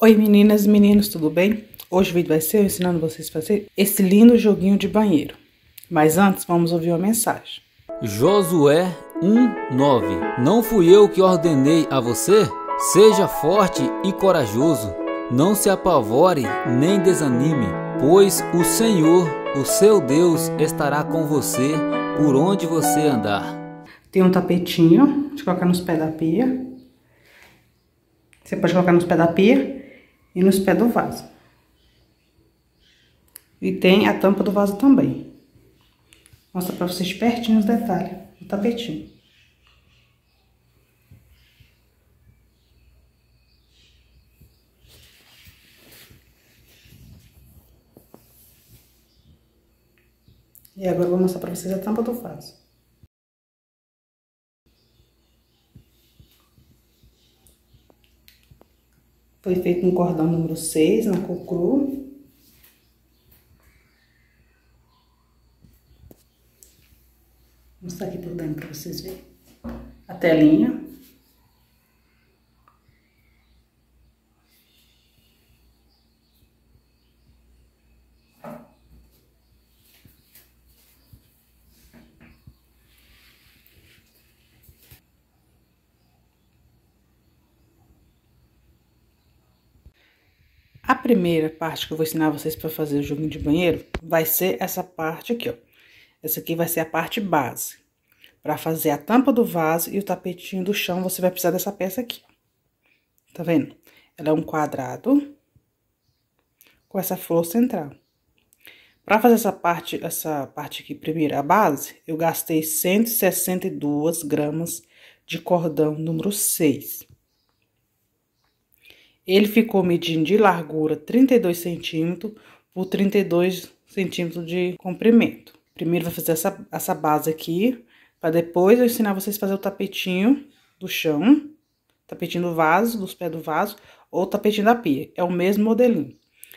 Oi meninas e meninos, tudo bem? Hoje o vídeo vai ser eu ensinando vocês a fazer esse lindo joguinho de banheiro. Mas antes, vamos ouvir uma mensagem. Josué 1:9 Não fui eu que ordenei a você? Seja forte e corajoso. Não se apavore nem desanime, pois o Senhor, o seu Deus, estará com você por onde você andar. Tem um tapetinho, de colocar nos pés da pia. Você pode colocar nos pés da pia e nos pés do vaso. E tem a tampa do vaso também. Mostra pra vocês pertinho os detalhes do tapetinho. E agora eu vou mostrar pra vocês a tampa do vaso. Foi feito no cordão número 6, na cocru. Vou mostrar aqui por dentro para vocês verem. A telinha. A primeira parte que eu vou ensinar vocês para fazer o joguinho de banheiro vai ser essa parte aqui, ó. Essa aqui vai ser a parte base. Para fazer a tampa do vaso e o tapetinho do chão, você vai precisar dessa peça aqui. Tá vendo? Ela é um quadrado com essa flor central. Para fazer essa parte, essa parte aqui primeiro, a base, eu gastei 162 gramas de cordão número 6. Ele ficou medindo de largura 32 centímetros por 32 centímetros de comprimento. Primeiro vai fazer essa, essa base aqui, para depois eu ensinar vocês a fazer o tapetinho do chão, tapetinho do vaso, dos pés do vaso, ou tapetinho da pia. É o mesmo modelinho.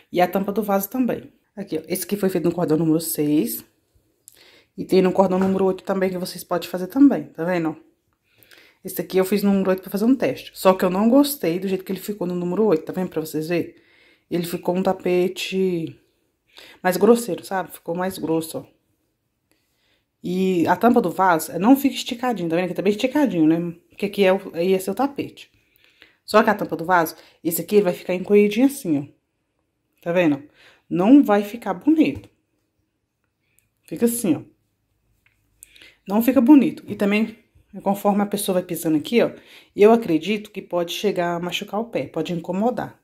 E a tampa do vaso também. Aqui, ó, esse aqui foi feito no cordão número 6. E tem no cordão número 8 também, que vocês podem fazer também, tá vendo, ó? Esse aqui eu fiz no número 8 para fazer um teste. Só que eu não gostei do jeito que ele ficou no número 8, tá vendo? Pra vocês verem. Ele ficou um tapete mais grosseiro, sabe? Ficou mais grosso, ó. E a tampa do vaso é, não fica esticadinho, tá vendo? Aqui tá bem esticadinho, né? Porque aqui é o, tapete. Só que a tampa do vaso, esse aqui vai ficar encolhidinho assim, ó. Tá vendo? Não vai ficar bonito. Fica assim, ó. Não fica bonito. E também Conforme a pessoa vai pisando aqui, ó, eu acredito que pode chegar a machucar o pé, pode incomodar.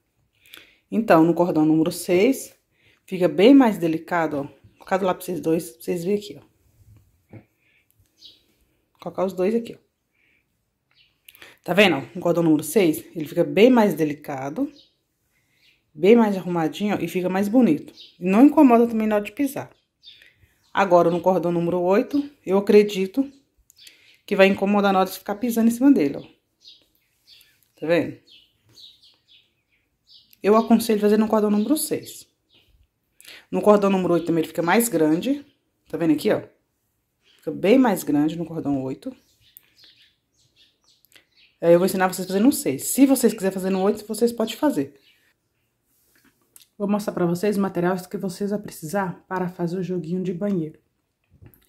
Então, no cordão número 6, fica bem mais delicado, ó. Vou colocar lá pra vocês dois, pra vocês verem aqui, ó. Vou colocar os dois aqui, ó. Tá vendo? no cordão número 6, ele fica bem mais delicado, bem mais arrumadinho, ó, e fica mais bonito. Não incomoda também na hora de pisar. Agora, no cordão número 8, eu acredito que vai incomodar na hora de ficar pisando em cima dele, ó. Tá vendo? Eu aconselho fazer no cordão número 6. No cordão número 8 também ele fica mais grande. Tá vendo aqui, ó? Fica bem mais grande no cordão 8. Aí eu vou ensinar vocês a fazer no 6. Se vocês quiserem fazer no 8, vocês podem fazer. Vou mostrar pra vocês os materiais que vocês vão precisar para fazer o joguinho de banheiro.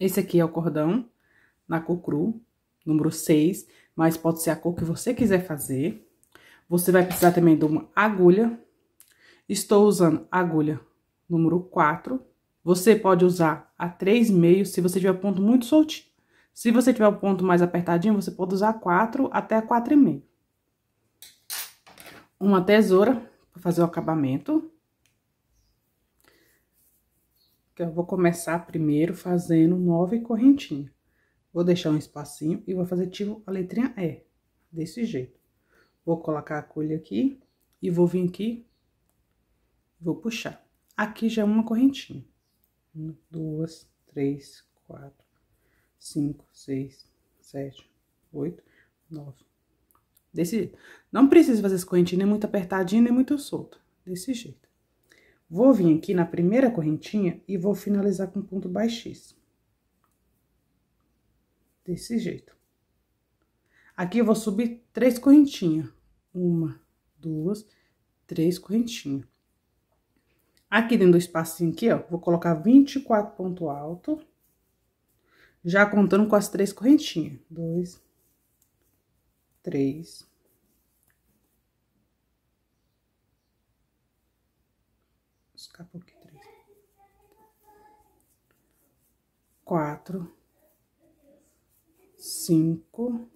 Esse aqui é o cordão na cor cru número 6, mas pode ser a cor que você quiser fazer. Você vai precisar também de uma agulha. Estou usando agulha número 4. Você pode usar a 3,5 se você tiver ponto muito soltinho. Se você tiver o ponto mais apertadinho, você pode usar 4 até 4,5. Uma tesoura para fazer o acabamento. Eu vou começar primeiro fazendo nove correntinhas. Vou deixar um espacinho e vou fazer tipo a letrinha E, desse jeito. Vou colocar a colha aqui e vou vir aqui, vou puxar. Aqui já é uma correntinha. Um, duas, três, quatro, cinco, seis, sete, oito, nove. Desse jeito. Não precisa fazer essa correntinha nem muito apertadinha, nem muito solta. Desse jeito. Vou vir aqui na primeira correntinha e vou finalizar com ponto baixíssimo desse jeito. Aqui eu vou subir três correntinhas. Uma, duas, três correntinhas. Aqui dentro do espacinho aqui, ó, vou colocar 24 ponto alto. Já contando com as três correntinhas. Dois, três. Escapou aqui, três. Quatro cinco,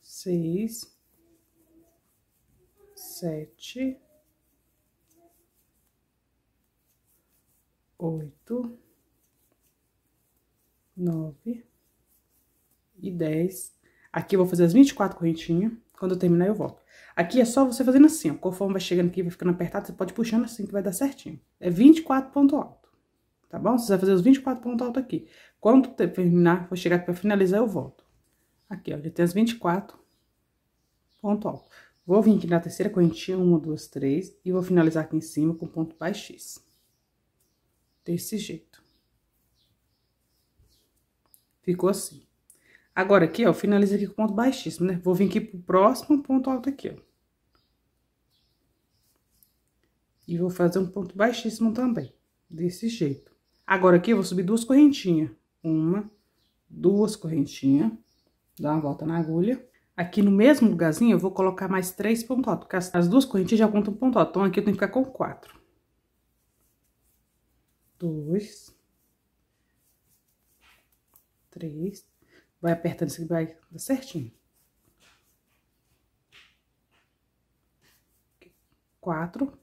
seis, sete, oito, nove e dez. Aqui eu vou fazer as 24 correntinhas. Quando eu terminar, eu volto. Aqui é só você fazendo assim, ó. Conforme vai chegando aqui, vai ficando apertado, você pode puxando assim que vai dar certinho. É 24 ponto alto, tá bom? Você vai fazer os 24 ponto alto aqui. Quando terminar, vou chegar aqui para finalizar, eu volto. Aqui, ó, já tem as 24 ponto alto. Vou vir aqui na terceira correntinha, uma, duas, três, e vou finalizar aqui em cima com ponto baixíssimo. Desse jeito. Ficou assim. Agora aqui, ó, finaliza aqui com ponto baixíssimo, né? Vou vir aqui pro próximo ponto alto aqui, ó. E vou fazer um ponto baixíssimo também, desse jeito. Agora aqui, eu vou subir duas correntinhas uma, duas correntinhas, dá uma volta na agulha. Aqui no mesmo lugarzinho, eu vou colocar mais três pontos porque as, as duas correntinhas já contam alto, então aqui eu tenho que ficar com quatro. Dois. Três. Vai apertando isso que vai dar certinho. Quatro. Tá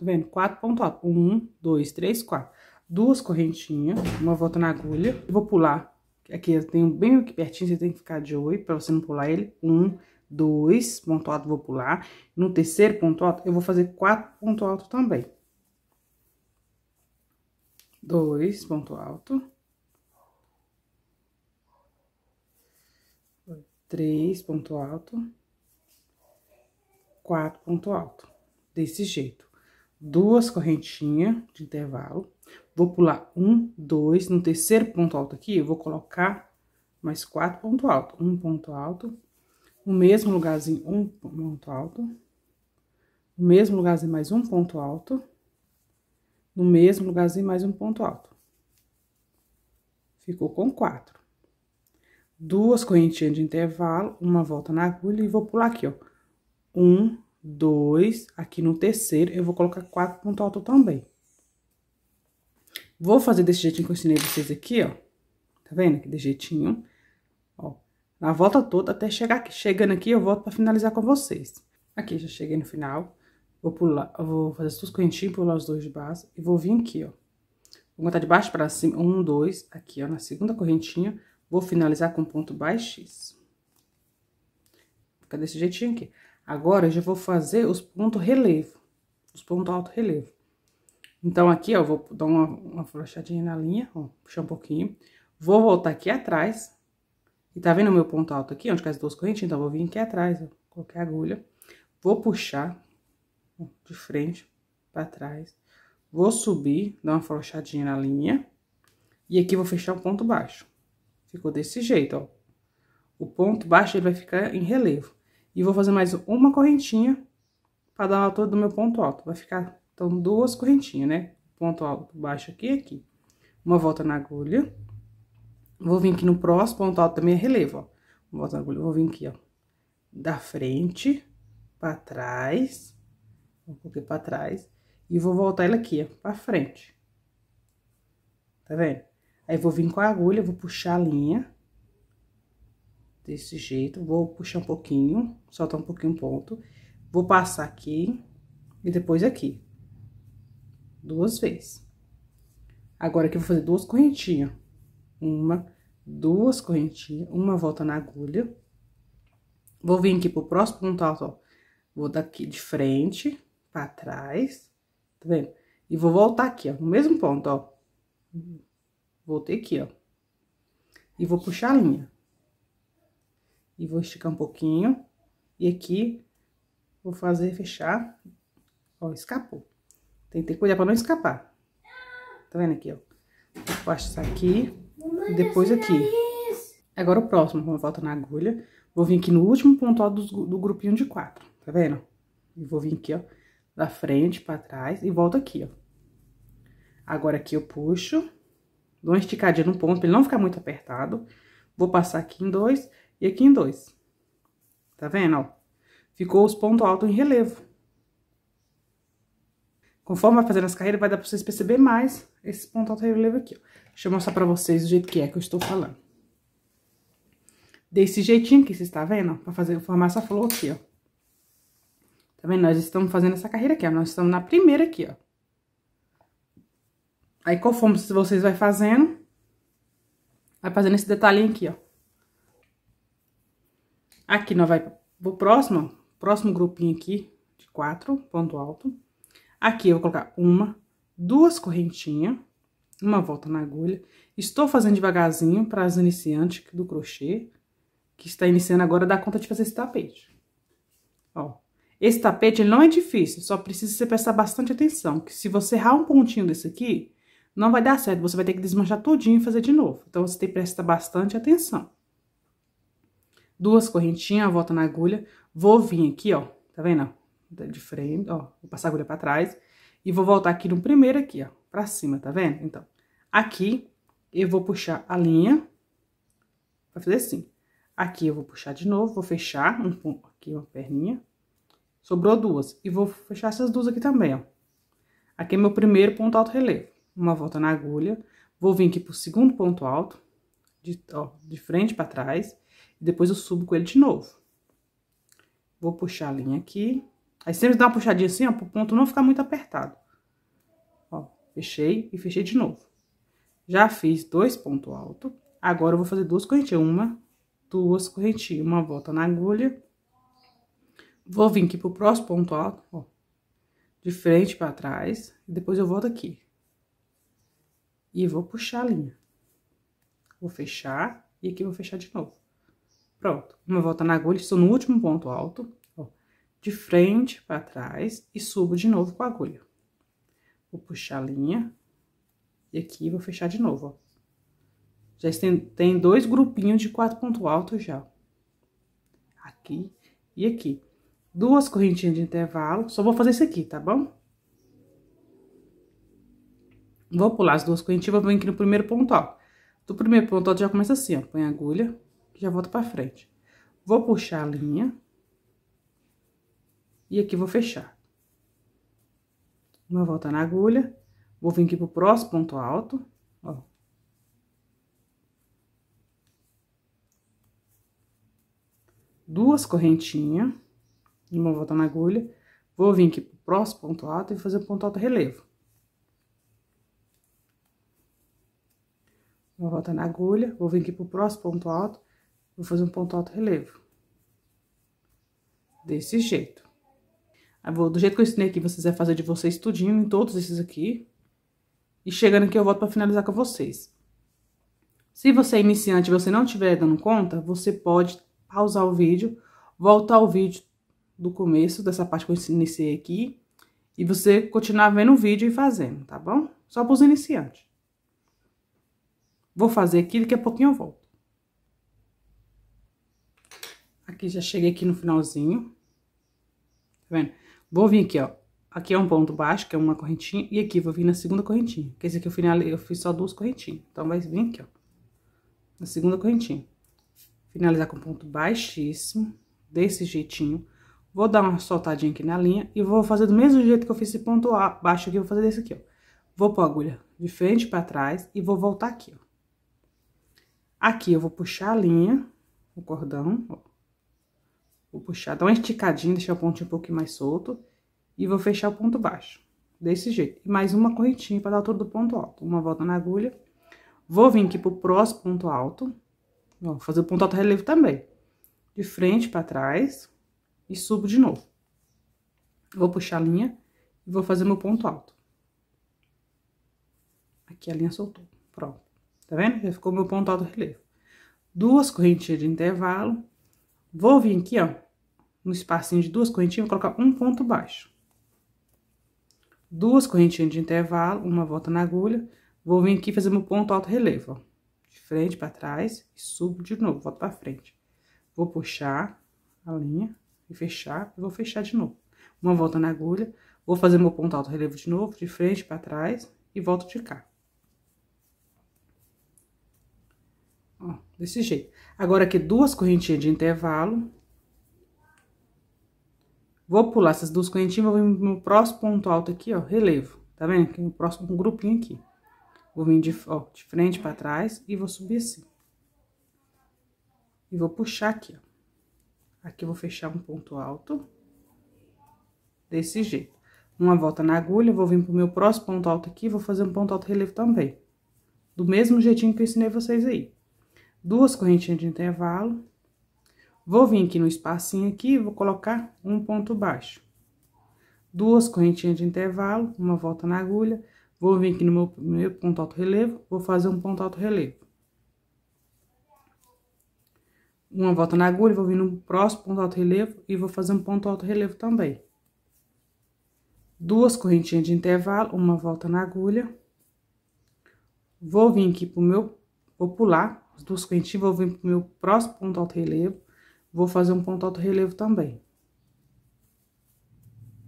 vendo? Quatro pontos, Um, dois, três, quatro duas correntinhas, uma volta na agulha. Eu vou pular, aqui eu tenho bem aqui pertinho, você tem que ficar de olho pra você não pular ele. Um, dois, ponto alto, vou pular. No terceiro ponto alto, eu vou fazer quatro ponto alto também. Dois, ponto alto. Três, ponto alto. Quatro, ponto alto. Desse jeito duas correntinhas de intervalo. Vou pular um, dois, no terceiro ponto alto aqui, eu vou colocar mais quatro ponto alto. Um ponto alto, o mesmo lugarzinho, um ponto alto. No mesmo lugarzinho, mais um ponto alto. No mesmo lugarzinho, mais um ponto alto. Ficou com quatro. Duas correntinhas de intervalo, uma volta na agulha e vou pular aqui, ó. Um, dois, aqui no terceiro eu vou colocar quatro ponto alto também. Vou fazer desse jeitinho que eu ensinei vocês aqui, ó. Tá vendo? Aqui, desse jeitinho. Ó, na volta toda até chegar aqui. Chegando aqui, eu volto pra finalizar com vocês. Aqui, já cheguei no final. Vou pular, vou fazer as duas correntinhas, pular os dois de base. E vou vir aqui, ó. Vou contar de baixo pra cima. Um, dois. Aqui, ó, na segunda correntinha. Vou finalizar com ponto baixíssimo. Fica desse jeitinho aqui. Agora, eu já vou fazer os pontos relevo. Os pontos alto relevo. Então, aqui, ó, eu vou dar uma, uma frouxadinha na linha, ó, puxar um pouquinho. Vou voltar aqui atrás. E tá vendo o meu ponto alto aqui, onde cai as duas correntinhas? Então, eu vou vir aqui atrás, ó, coloquei a agulha. Vou puxar ó, de frente pra trás. Vou subir, dar uma frouxadinha na linha. E aqui, vou fechar um ponto baixo. Ficou desse jeito, ó. O ponto baixo, ele vai ficar em relevo. E vou fazer mais uma correntinha pra dar a altura do meu ponto alto. Vai ficar então, duas correntinhas, né? Ponto alto baixo aqui e aqui. Uma volta na agulha. Vou vir aqui no próximo, ponto alto também é relevo, ó. Uma volta na agulha, vou vir aqui, ó. Da frente, pra trás. Um pouquinho pra trás. E vou voltar ele aqui, ó, pra frente. Tá vendo? Aí, vou vir com a agulha, vou puxar a linha. Desse jeito. Vou puxar um pouquinho, soltar um pouquinho o ponto. Vou passar aqui e depois aqui duas vezes. Agora, aqui eu vou fazer duas correntinhas. Uma, duas correntinhas, uma volta na agulha. Vou vir aqui pro próximo ponto ó. Vou daqui de frente, pra trás, tá vendo? E vou voltar aqui, ó, no mesmo ponto, ó. Voltei aqui, ó. E vou puxar a linha. E vou esticar um pouquinho. E aqui, vou fazer fechar, ó, escapou. Tem que ter cuidado pra não escapar. Tá vendo aqui, ó? Faço isso aqui depois aqui. Agora o próximo, vou voltar na agulha, vou vir aqui no último ponto alto do, do grupinho de quatro, tá vendo? E vou vir aqui, ó, da frente pra trás e volto aqui, ó. Agora aqui eu puxo, dou uma esticadinha no ponto pra ele não ficar muito apertado. Vou passar aqui em dois e aqui em dois. Tá vendo, ó? Ficou os pontos altos em relevo. Conforme vai fazendo as carreiras, vai dar pra vocês perceber mais esse ponto alto relevo aqui, ó. Deixa eu mostrar pra vocês o jeito que é que eu estou falando. Desse jeitinho que vocês estão tá vendo, ó, pra fazer, formar essa flor aqui, ó. Tá vendo? Nós estamos fazendo essa carreira aqui, ó. Nós estamos na primeira aqui, ó. Aí, conforme vocês vai fazendo, vai fazendo esse detalhinho aqui, ó. Aqui, nós vai pro próximo, ó, próximo grupinho aqui, de quatro, ponto alto. Aqui eu vou colocar uma, duas correntinhas, uma volta na agulha. Estou fazendo devagarzinho para as iniciantes do crochê, que está iniciando agora, dar conta de fazer esse tapete. Ó, esse tapete ele não é difícil, só precisa você prestar bastante atenção, que se você errar um pontinho desse aqui, não vai dar certo, você vai ter que desmanchar tudinho e fazer de novo. Então, você tem que prestar bastante atenção. Duas correntinhas, volta na agulha, vou vir aqui, ó, tá vendo? de frente, ó, vou passar a agulha pra trás e vou voltar aqui no primeiro aqui, ó, pra cima, tá vendo? Então, aqui eu vou puxar a linha, vai fazer assim. Aqui eu vou puxar de novo, vou fechar um ponto aqui, uma perninha. Sobrou duas. E vou fechar essas duas aqui também, ó. Aqui é meu primeiro ponto alto relevo. Uma volta na agulha. Vou vir aqui pro segundo ponto alto, de, ó, de frente pra trás. E depois eu subo com ele de novo. Vou puxar a linha aqui. Aí sempre dá uma puxadinha assim, ó, pro ponto não ficar muito apertado. Ó, fechei e fechei de novo. Já fiz dois pontos altos. Agora eu vou fazer duas correntinhas. Uma, duas correntinhas. Uma volta na agulha. Vou vir aqui pro próximo ponto alto, ó. De frente pra trás. E depois eu volto aqui. E vou puxar a linha. Vou fechar. E aqui vou fechar de novo. Pronto. Uma volta na agulha. Estou no último ponto alto de frente para trás e subo de novo com a agulha. Vou puxar a linha e aqui vou fechar de novo, ó. Já tem, tem dois grupinhos de quatro pontos altos já. Aqui e aqui. Duas correntinhas de intervalo, só vou fazer isso aqui, tá bom? Vou pular as duas correntinhas, vou vir aqui no primeiro ponto alto. Do primeiro ponto alto já começa assim, ó, põe a agulha, já volto pra frente. Vou puxar a linha e aqui vou fechar. Uma volta na agulha, vou vir aqui pro próximo ponto alto, ó. Duas correntinhas, uma volta na agulha, vou vir aqui pro próximo ponto alto e fazer o ponto alto relevo. Uma volta na agulha, vou vir aqui pro próximo ponto alto, vou fazer um ponto alto relevo. Desse jeito do jeito que eu ensinei aqui, vocês vão fazer de vocês tudinho em todos esses aqui. E chegando aqui, eu volto para finalizar com vocês. Se você é iniciante e você não estiver dando conta, você pode pausar o vídeo, voltar ao vídeo do começo, dessa parte que eu iniciei aqui, e você continuar vendo o vídeo e fazendo, tá bom? Só para os iniciantes. Vou fazer aqui, daqui a pouquinho eu volto. Aqui, já cheguei aqui no finalzinho. Tá vendo? Vou vir aqui, ó. Aqui é um ponto baixo, que é uma correntinha, e aqui vou vir na segunda correntinha. Porque esse aqui eu, finalizei, eu fiz só duas correntinhas. Então, vai vir aqui, ó. Na segunda correntinha. Finalizar com ponto baixíssimo, desse jeitinho. Vou dar uma soltadinha aqui na linha e vou fazer do mesmo jeito que eu fiz esse ponto baixo aqui, vou fazer desse aqui, ó. Vou pôr a agulha de frente pra trás e vou voltar aqui, ó. Aqui eu vou puxar a linha, o cordão, ó. Vou puxar, dar uma esticadinha, deixar o pontinho um pouquinho mais solto. E vou fechar o ponto baixo, desse jeito. E mais uma correntinha para dar altura do ponto alto. Uma volta na agulha. Vou vir aqui pro próximo ponto alto. Vou fazer o ponto alto relevo também. De frente para trás. E subo de novo. Vou puxar a linha e vou fazer meu ponto alto. Aqui a linha soltou. Pronto. Tá vendo? Já ficou meu ponto alto relevo. Duas correntinhas de intervalo Vou vir aqui, ó, no espacinho de duas correntinhas, vou colocar um ponto baixo. Duas correntinhas de intervalo, uma volta na agulha. Vou vir aqui fazer meu ponto alto relevo, ó. De frente para trás e subo de novo, volto para frente. Vou puxar a linha e fechar, e vou fechar de novo. Uma volta na agulha, vou fazer meu ponto alto relevo de novo, de frente para trás e volto de cá. Ó, desse jeito. Agora, aqui, duas correntinhas de intervalo. Vou pular essas duas correntinhas, vou vir no próximo ponto alto aqui, ó, relevo. Tá vendo? Aqui no próximo um grupinho aqui. Vou vir de, ó, de frente pra trás e vou subir assim. E vou puxar aqui, ó. Aqui eu vou fechar um ponto alto. Desse jeito. Uma volta na agulha, vou vir pro meu próximo ponto alto aqui, vou fazer um ponto alto relevo também. Do mesmo jeitinho que eu ensinei vocês aí duas correntinhas de intervalo. Vou vir aqui no espacinho aqui, vou colocar um ponto baixo. Duas correntinhas de intervalo, uma volta na agulha. Vou vir aqui no meu primeiro ponto alto relevo, vou fazer um ponto alto relevo. Uma volta na agulha, vou vir no próximo ponto alto relevo e vou fazer um ponto alto relevo também. Duas correntinhas de intervalo, uma volta na agulha. Vou vir aqui pro meu, vou pular as duas correntinhas, vou vir pro meu próximo ponto alto relevo. Vou fazer um ponto alto relevo também.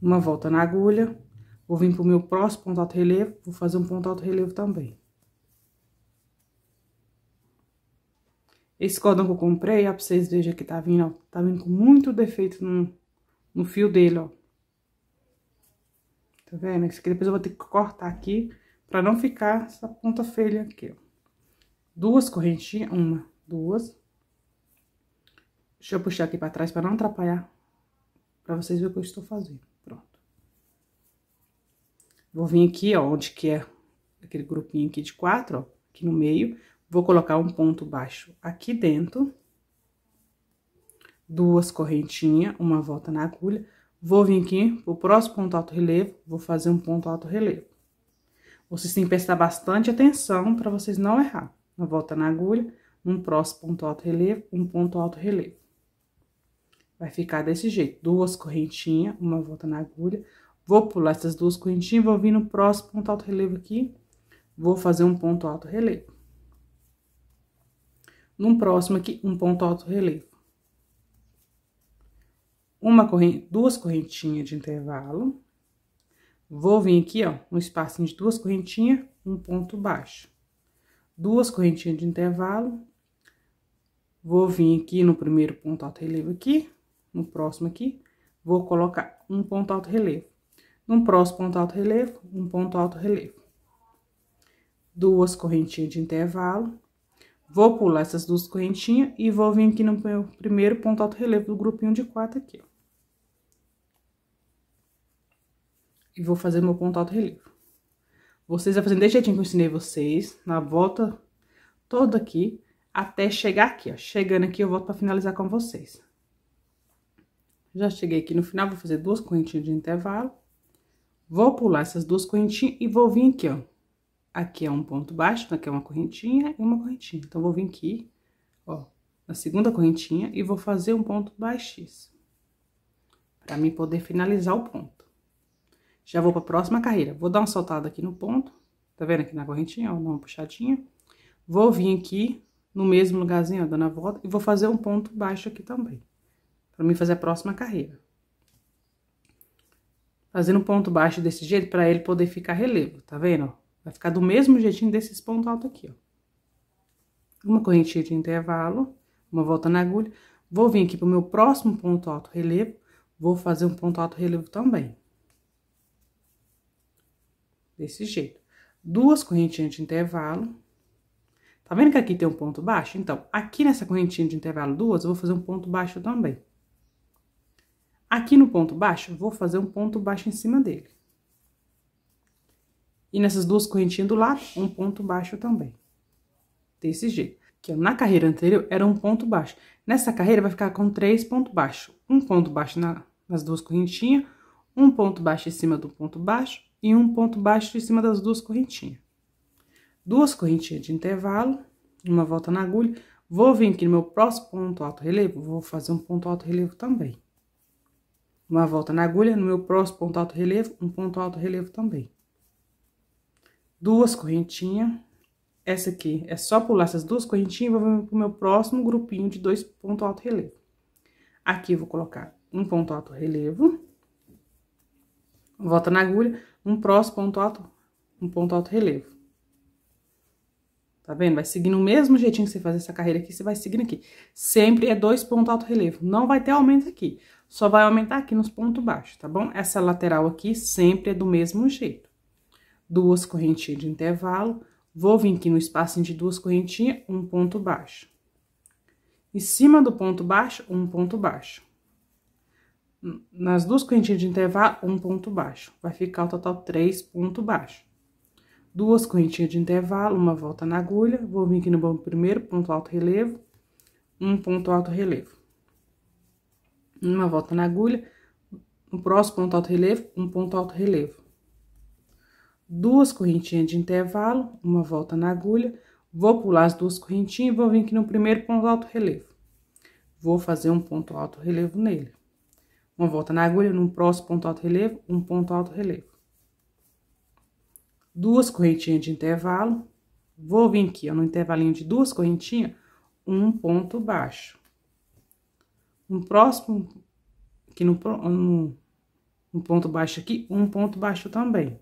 Uma volta na agulha. Vou vir pro meu próximo ponto alto relevo, vou fazer um ponto alto relevo também. Esse cordão que eu comprei, ó, pra vocês verem que tá vindo, ó, tá vindo com muito defeito no, no fio dele, ó. Tá vendo? Esse aqui depois eu vou ter que cortar aqui, pra não ficar essa ponta feia aqui, ó duas correntinhas, uma, duas. Deixa eu puxar aqui pra trás pra não atrapalhar, pra vocês verem o que eu estou fazendo. Pronto. Vou vir aqui, ó, onde que é aquele grupinho aqui de quatro, ó, aqui no meio. Vou colocar um ponto baixo aqui dentro. Duas correntinhas, uma volta na agulha. Vou vir aqui pro próximo ponto alto relevo, vou fazer um ponto alto relevo. Vocês têm que prestar bastante atenção para vocês não errar uma volta na agulha, num próximo ponto alto relevo, um ponto alto relevo. Vai ficar desse jeito, duas correntinhas, uma volta na agulha. Vou pular essas duas correntinhas, vou vir no próximo ponto alto relevo aqui, vou fazer um ponto alto relevo. Num próximo aqui, um ponto alto relevo. Uma corrente, duas correntinhas de intervalo. Vou vir aqui, ó, um espacinho de duas correntinhas, um ponto baixo duas correntinhas de intervalo. Vou vir aqui no primeiro ponto alto relevo aqui, no próximo aqui, vou colocar um ponto alto relevo. No próximo ponto alto relevo, um ponto alto relevo. Duas correntinhas de intervalo. Vou pular essas duas correntinhas e vou vir aqui no primeiro ponto alto relevo do grupinho de quatro aqui, ó. E vou fazer meu ponto alto relevo. Vocês vão fazendo desse jeitinho que eu ensinei vocês, na volta toda aqui, até chegar aqui, ó. Chegando aqui, eu volto pra finalizar com vocês. Já cheguei aqui no final, vou fazer duas correntinhas de intervalo. Vou pular essas duas correntinhas e vou vir aqui, ó. Aqui é um ponto baixo, aqui é uma correntinha e uma correntinha. Então, vou vir aqui, ó, na segunda correntinha e vou fazer um ponto baixíssimo. Pra mim poder finalizar o ponto. Já vou para a próxima carreira. Vou dar uma soltada aqui no ponto. Tá vendo aqui na correntinha, ó, uma puxadinha. Vou vir aqui no mesmo lugarzinho, ó, dando a volta. E vou fazer um ponto baixo aqui também. para mim fazer a próxima carreira. Fazendo um ponto baixo desse jeito, para ele poder ficar relevo, tá vendo? Vai ficar do mesmo jeitinho desses pontos altos aqui, ó. Uma correntinha de intervalo, uma volta na agulha. Vou vir aqui pro meu próximo ponto alto relevo. Vou fazer um ponto alto relevo também desse jeito. Duas correntinhas de intervalo. Tá vendo que aqui tem um ponto baixo? Então, aqui nessa correntinha de intervalo duas, eu vou fazer um ponto baixo também. Aqui no ponto baixo, vou fazer um ponto baixo em cima dele. E nessas duas correntinhas do lado, um ponto baixo também. Desse jeito. Que na carreira anterior era um ponto baixo. Nessa carreira vai ficar com três pontos baixos. Um ponto baixo na, nas duas correntinhas, um ponto baixo em cima do ponto baixo e um ponto baixo em cima das duas correntinhas. Duas correntinhas de intervalo, uma volta na agulha. Vou vir aqui no meu próximo ponto alto relevo, vou fazer um ponto alto relevo também. Uma volta na agulha, no meu próximo ponto alto relevo, um ponto alto relevo também. Duas correntinhas. Essa aqui é só pular essas duas correntinhas e vou vir pro meu próximo grupinho de dois pontos alto relevo. Aqui eu vou colocar um ponto alto relevo. Volta na agulha, um próximo ponto alto, um ponto alto relevo. Tá vendo? Vai seguindo o mesmo jeitinho que você faz essa carreira aqui, você vai seguindo aqui. Sempre é dois pontos alto relevo. Não vai ter aumento aqui. Só vai aumentar aqui nos pontos baixos, tá bom? Essa lateral aqui sempre é do mesmo jeito. Duas correntinhas de intervalo. Vou vir aqui no espaço de duas correntinhas, um ponto baixo. Em cima do ponto baixo, um ponto baixo nas duas correntinhas de intervalo, um ponto baixo. Vai ficar o total três pontos baixo. Duas correntinhas de intervalo, uma volta na agulha. Vou vir aqui no primeiro, ponto alto relevo, um ponto alto relevo. Uma volta na agulha, no próximo ponto alto relevo, um ponto alto relevo. Duas correntinhas de intervalo, uma volta na agulha. Vou pular as duas correntinhas e vou vir aqui no primeiro ponto alto relevo. Vou fazer um ponto alto relevo nele uma volta na agulha, num próximo ponto alto relevo, um ponto alto relevo. Duas correntinhas de intervalo. Vou vir aqui, ó, no intervalinho de duas correntinhas, um ponto baixo. Um próximo, aqui no, um ponto baixo aqui, um ponto baixo também.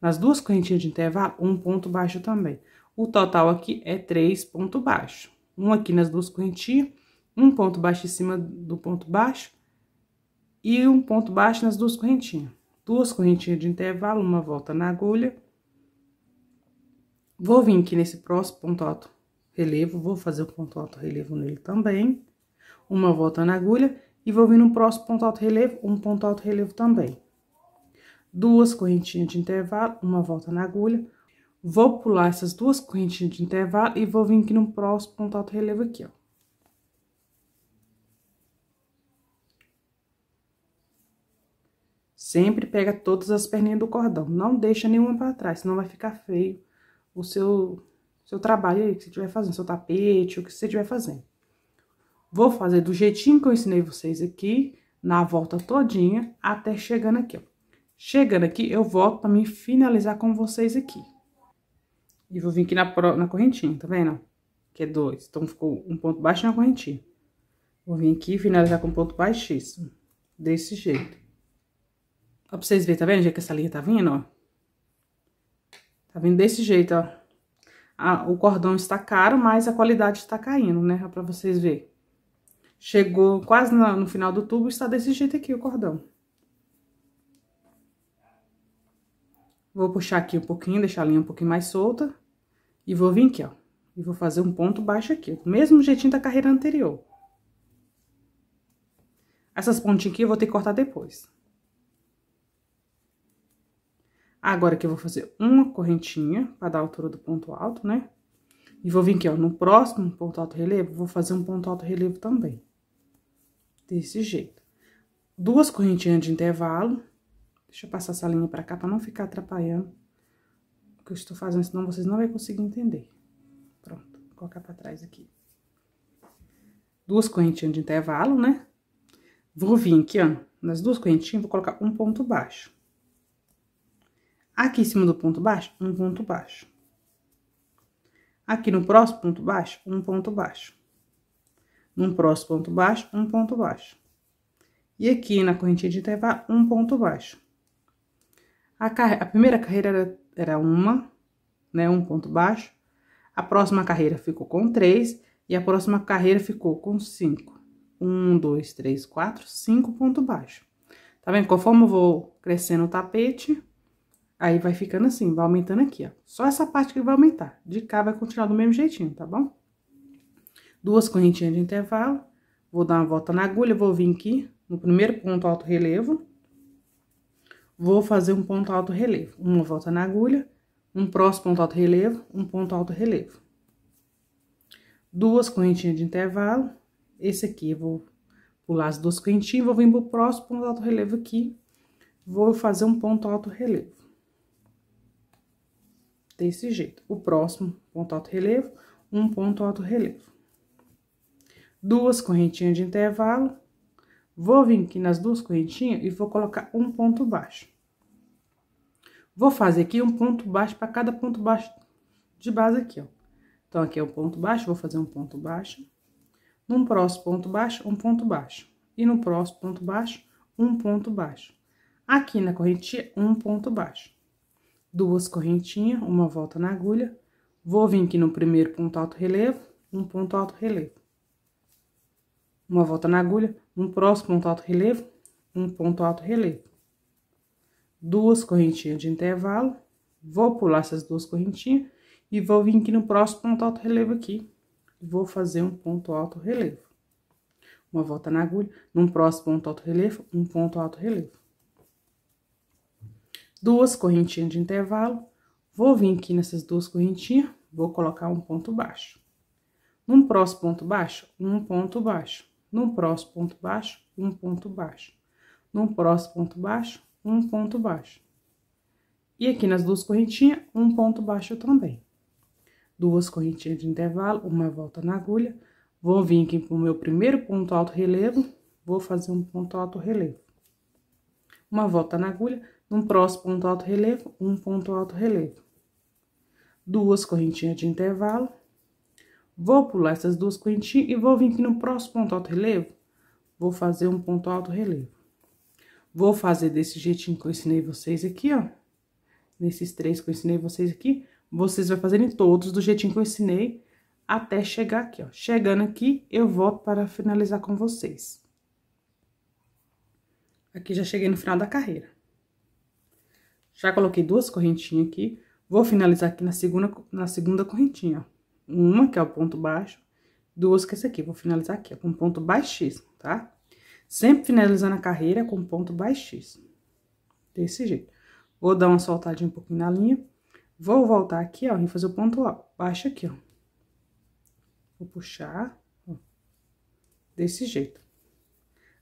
Nas duas correntinhas de intervalo, um ponto baixo também. O total aqui é três ponto baixo. Um aqui nas duas correntinhas, um ponto baixo em cima do ponto baixo e um ponto baixo nas duas correntinhas. Duas correntinhas de intervalo, uma volta na agulha. Vou vir aqui nesse próximo ponto alto relevo, vou fazer o ponto alto relevo nele também. Uma volta na agulha e vou vir no próximo ponto alto relevo, um ponto alto relevo também. Duas correntinhas de intervalo, uma volta na agulha. Vou pular essas duas correntinhas de intervalo e vou vir aqui no próximo ponto alto relevo aqui, ó. Sempre pega todas as perninhas do cordão. Não deixa nenhuma para trás, senão vai ficar feio o seu, seu trabalho aí que você estiver fazendo, seu tapete, o que você estiver fazendo. Vou fazer do jeitinho que eu ensinei vocês aqui, na volta todinha, até chegando aqui, ó. Chegando aqui, eu volto para me finalizar com vocês aqui. E vou vir aqui na, na correntinha, tá vendo? Que é dois, então ficou um ponto baixo na correntinha. Vou vir aqui e finalizar com um ponto baixíssimo, desse jeito. Ó, pra vocês verem, tá vendo o jeito que essa linha tá vindo, ó? Tá vindo desse jeito, ó. Ah, o cordão está caro, mas a qualidade está caindo, né? Pra vocês verem. Chegou quase no, no final do tubo, está desse jeito aqui o cordão. Vou puxar aqui um pouquinho, deixar a linha um pouquinho mais solta. E vou vir aqui, ó. E vou fazer um ponto baixo aqui, o mesmo jeitinho da carreira anterior. Essas pontinhas aqui eu vou ter que cortar depois. Agora que eu vou fazer uma correntinha para dar a altura do ponto alto, né? E vou vir aqui, ó, no próximo ponto alto relevo, vou fazer um ponto alto relevo também. Desse jeito. Duas correntinhas de intervalo. Deixa eu passar essa linha pra cá pra não ficar atrapalhando o que eu estou fazendo, senão vocês não vão conseguir entender. Pronto, vou colocar pra trás aqui. Duas correntinhas de intervalo, né? Vou vir aqui, ó, nas duas correntinhas, vou colocar um ponto baixo. Aqui em cima do ponto baixo, um ponto baixo. Aqui no próximo ponto baixo, um ponto baixo. No próximo ponto baixo, um ponto baixo. E aqui na correntinha de intervalo, um ponto baixo. A, a primeira carreira era... era, uma, né, um ponto baixo. A próxima carreira ficou com três e a próxima carreira ficou com cinco. Um, dois, três, quatro, cinco ponto baixo. Tá vendo? Conforme eu vou crescendo o tapete, Aí vai ficando assim, vai aumentando aqui, ó. Só essa parte que vai aumentar. De cá vai continuar do mesmo jeitinho, tá bom? Duas correntinhas de intervalo. Vou dar uma volta na agulha, vou vir aqui no primeiro ponto alto relevo. Vou fazer um ponto alto relevo. Uma volta na agulha, um próximo ponto alto relevo, um ponto alto relevo. Duas correntinhas de intervalo. Esse aqui eu vou pular as duas correntinhas, vou vir pro próximo ponto alto relevo aqui. Vou fazer um ponto alto relevo desse jeito. O próximo ponto alto relevo, um ponto alto relevo. Duas correntinhas de intervalo. Vou vir aqui nas duas correntinhas e vou colocar um ponto baixo. Vou fazer aqui um ponto baixo para cada ponto baixo de base aqui, ó. Então, aqui é um ponto baixo, vou fazer um ponto baixo. Num próximo ponto baixo, um ponto baixo. E no próximo ponto baixo, um ponto baixo. Aqui na correntinha, um ponto baixo duas correntinhas, uma volta na agulha, vou vir aqui no primeiro ponto alto relevo, um ponto alto relevo. Uma volta na agulha, um próximo ponto alto relevo, um ponto alto relevo. Duas correntinhas de intervalo, vou pular essas duas correntinhas e vou vir aqui no próximo ponto alto relevo aqui, vou fazer um ponto alto relevo. Uma volta na agulha, num próximo ponto alto relevo, um ponto alto relevo duas correntinhas de intervalo, vou vir aqui nessas duas correntinhas, vou colocar um ponto baixo. Num próximo ponto baixo, um ponto baixo. Num próximo ponto baixo, um ponto baixo. Num próximo ponto baixo, um ponto baixo. E aqui nas duas correntinhas, um ponto baixo também. Duas correntinhas de intervalo, uma volta na agulha. Vou vir aqui pro meu primeiro ponto alto relevo, vou fazer um ponto alto relevo. Uma volta na agulha, num próximo ponto alto relevo, um ponto alto relevo. Duas correntinhas de intervalo. Vou pular essas duas correntinhas e vou vir aqui no próximo ponto alto relevo. Vou fazer um ponto alto relevo. Vou fazer desse jeitinho que eu ensinei vocês aqui, ó. Nesses três que eu ensinei vocês aqui. Vocês vão fazerem todos do jeitinho que eu ensinei até chegar aqui, ó. Chegando aqui, eu volto para finalizar com vocês. Aqui já cheguei no final da carreira. Já coloquei duas correntinhas aqui. Vou finalizar aqui na segunda, na segunda correntinha, ó. Uma, que é o ponto baixo, duas, que é esse aqui. Vou finalizar aqui, ó, com ponto baixíssimo, tá? Sempre finalizando a carreira com ponto baixíssimo. Desse jeito. Vou dar uma soltadinha um pouquinho na linha. Vou voltar aqui, ó, e fazer o ponto baixo aqui, ó. Vou puxar, ó, desse jeito.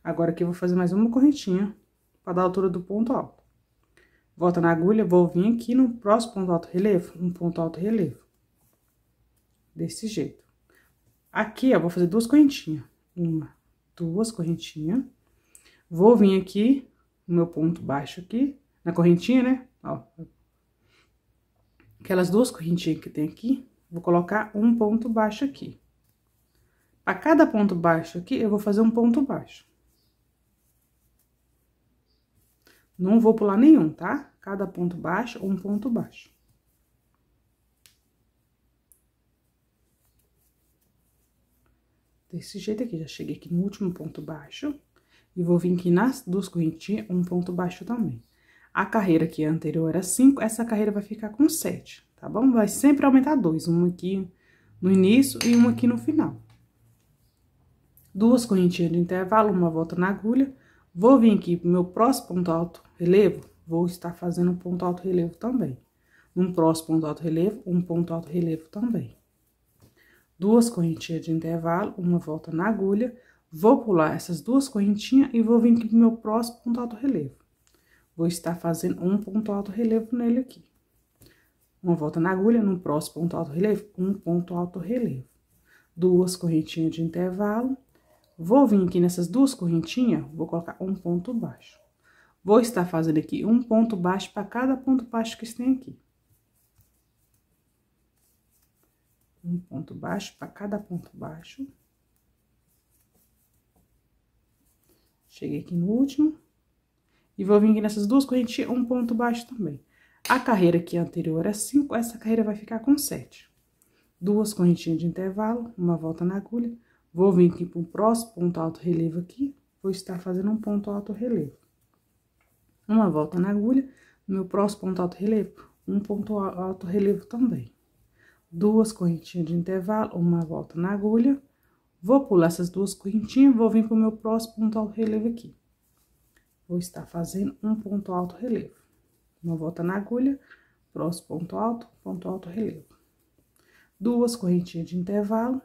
Agora aqui eu vou fazer mais uma correntinha, pra dar a altura do ponto alto. Volta na agulha, vou vir aqui no próximo ponto alto relevo, um ponto alto relevo. Desse jeito. Aqui, ó, vou fazer duas correntinhas. Uma, duas correntinhas. Vou vir aqui no meu ponto baixo aqui, na correntinha, né? Ó. Aquelas duas correntinhas que tem aqui, vou colocar um ponto baixo aqui. Para cada ponto baixo aqui, eu vou fazer um ponto baixo. Não vou pular nenhum, tá? Cada ponto baixo, um ponto baixo. Desse jeito aqui, já cheguei aqui no último ponto baixo. E vou vir aqui nas duas correntinhas, um ponto baixo também. A carreira que anterior era 5, essa carreira vai ficar com 7, tá bom? Vai sempre aumentar dois, uma aqui no início e uma aqui no final. Duas correntinhas de intervalo, uma volta na agulha Vou vir aqui pro meu próximo ponto alto relevo, vou estar fazendo um ponto alto relevo também. Um próximo ponto alto relevo, um ponto alto relevo também. Duas correntinhas de intervalo, uma volta na agulha, vou pular essas duas correntinhas e vou vir aqui pro meu próximo ponto alto relevo. Vou estar fazendo um ponto alto relevo nele aqui. Uma volta na agulha, no próximo ponto alto relevo, um ponto alto relevo. Duas correntinhas de intervalo, Vou vir aqui nessas duas correntinhas, vou colocar um ponto baixo. Vou estar fazendo aqui um ponto baixo para cada ponto baixo que tem aqui. Um ponto baixo para cada ponto baixo. Cheguei aqui no último. E vou vir aqui nessas duas correntinhas, um ponto baixo também. A carreira aqui anterior é 5, essa carreira vai ficar com 7. Duas correntinhas de intervalo, uma volta na agulha Vou vir aqui para o próximo ponto alto relevo aqui, vou estar fazendo um ponto alto relevo. Uma volta na agulha, no meu próximo ponto alto relevo, um ponto alto relevo também. Duas correntinhas de intervalo, uma volta na agulha. Vou pular essas duas correntinhas, vou vir para o meu próximo ponto alto relevo aqui. Vou estar fazendo um ponto alto relevo. Uma volta na agulha, próximo ponto alto, ponto alto relevo. Duas correntinhas de intervalo,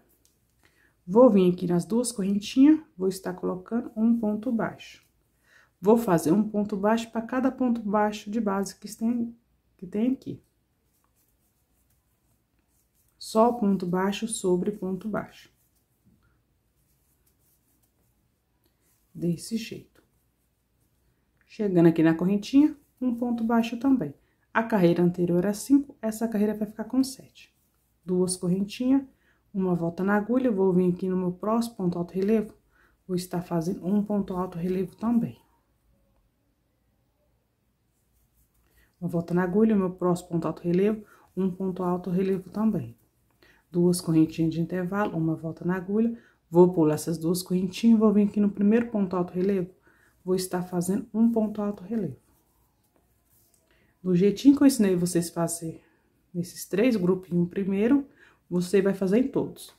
Vou vir aqui nas duas correntinhas, vou estar colocando um ponto baixo. Vou fazer um ponto baixo para cada ponto baixo de base que tem, que tem aqui. Só ponto baixo sobre ponto baixo. Desse jeito. Chegando aqui na correntinha, um ponto baixo também. A carreira anterior era é 5, essa carreira vai ficar com 7. Duas correntinhas uma volta na agulha, vou vir aqui no meu próximo ponto alto relevo, vou estar fazendo um ponto alto relevo também. Uma volta na agulha, meu próximo ponto alto relevo, um ponto alto relevo também. Duas correntinhas de intervalo, uma volta na agulha, vou pular essas duas correntinhas, vou vir aqui no primeiro ponto alto relevo, vou estar fazendo um ponto alto relevo. Do jeitinho que eu ensinei vocês fazer nesses três grupinhos primeiro, você vai fazer em todos.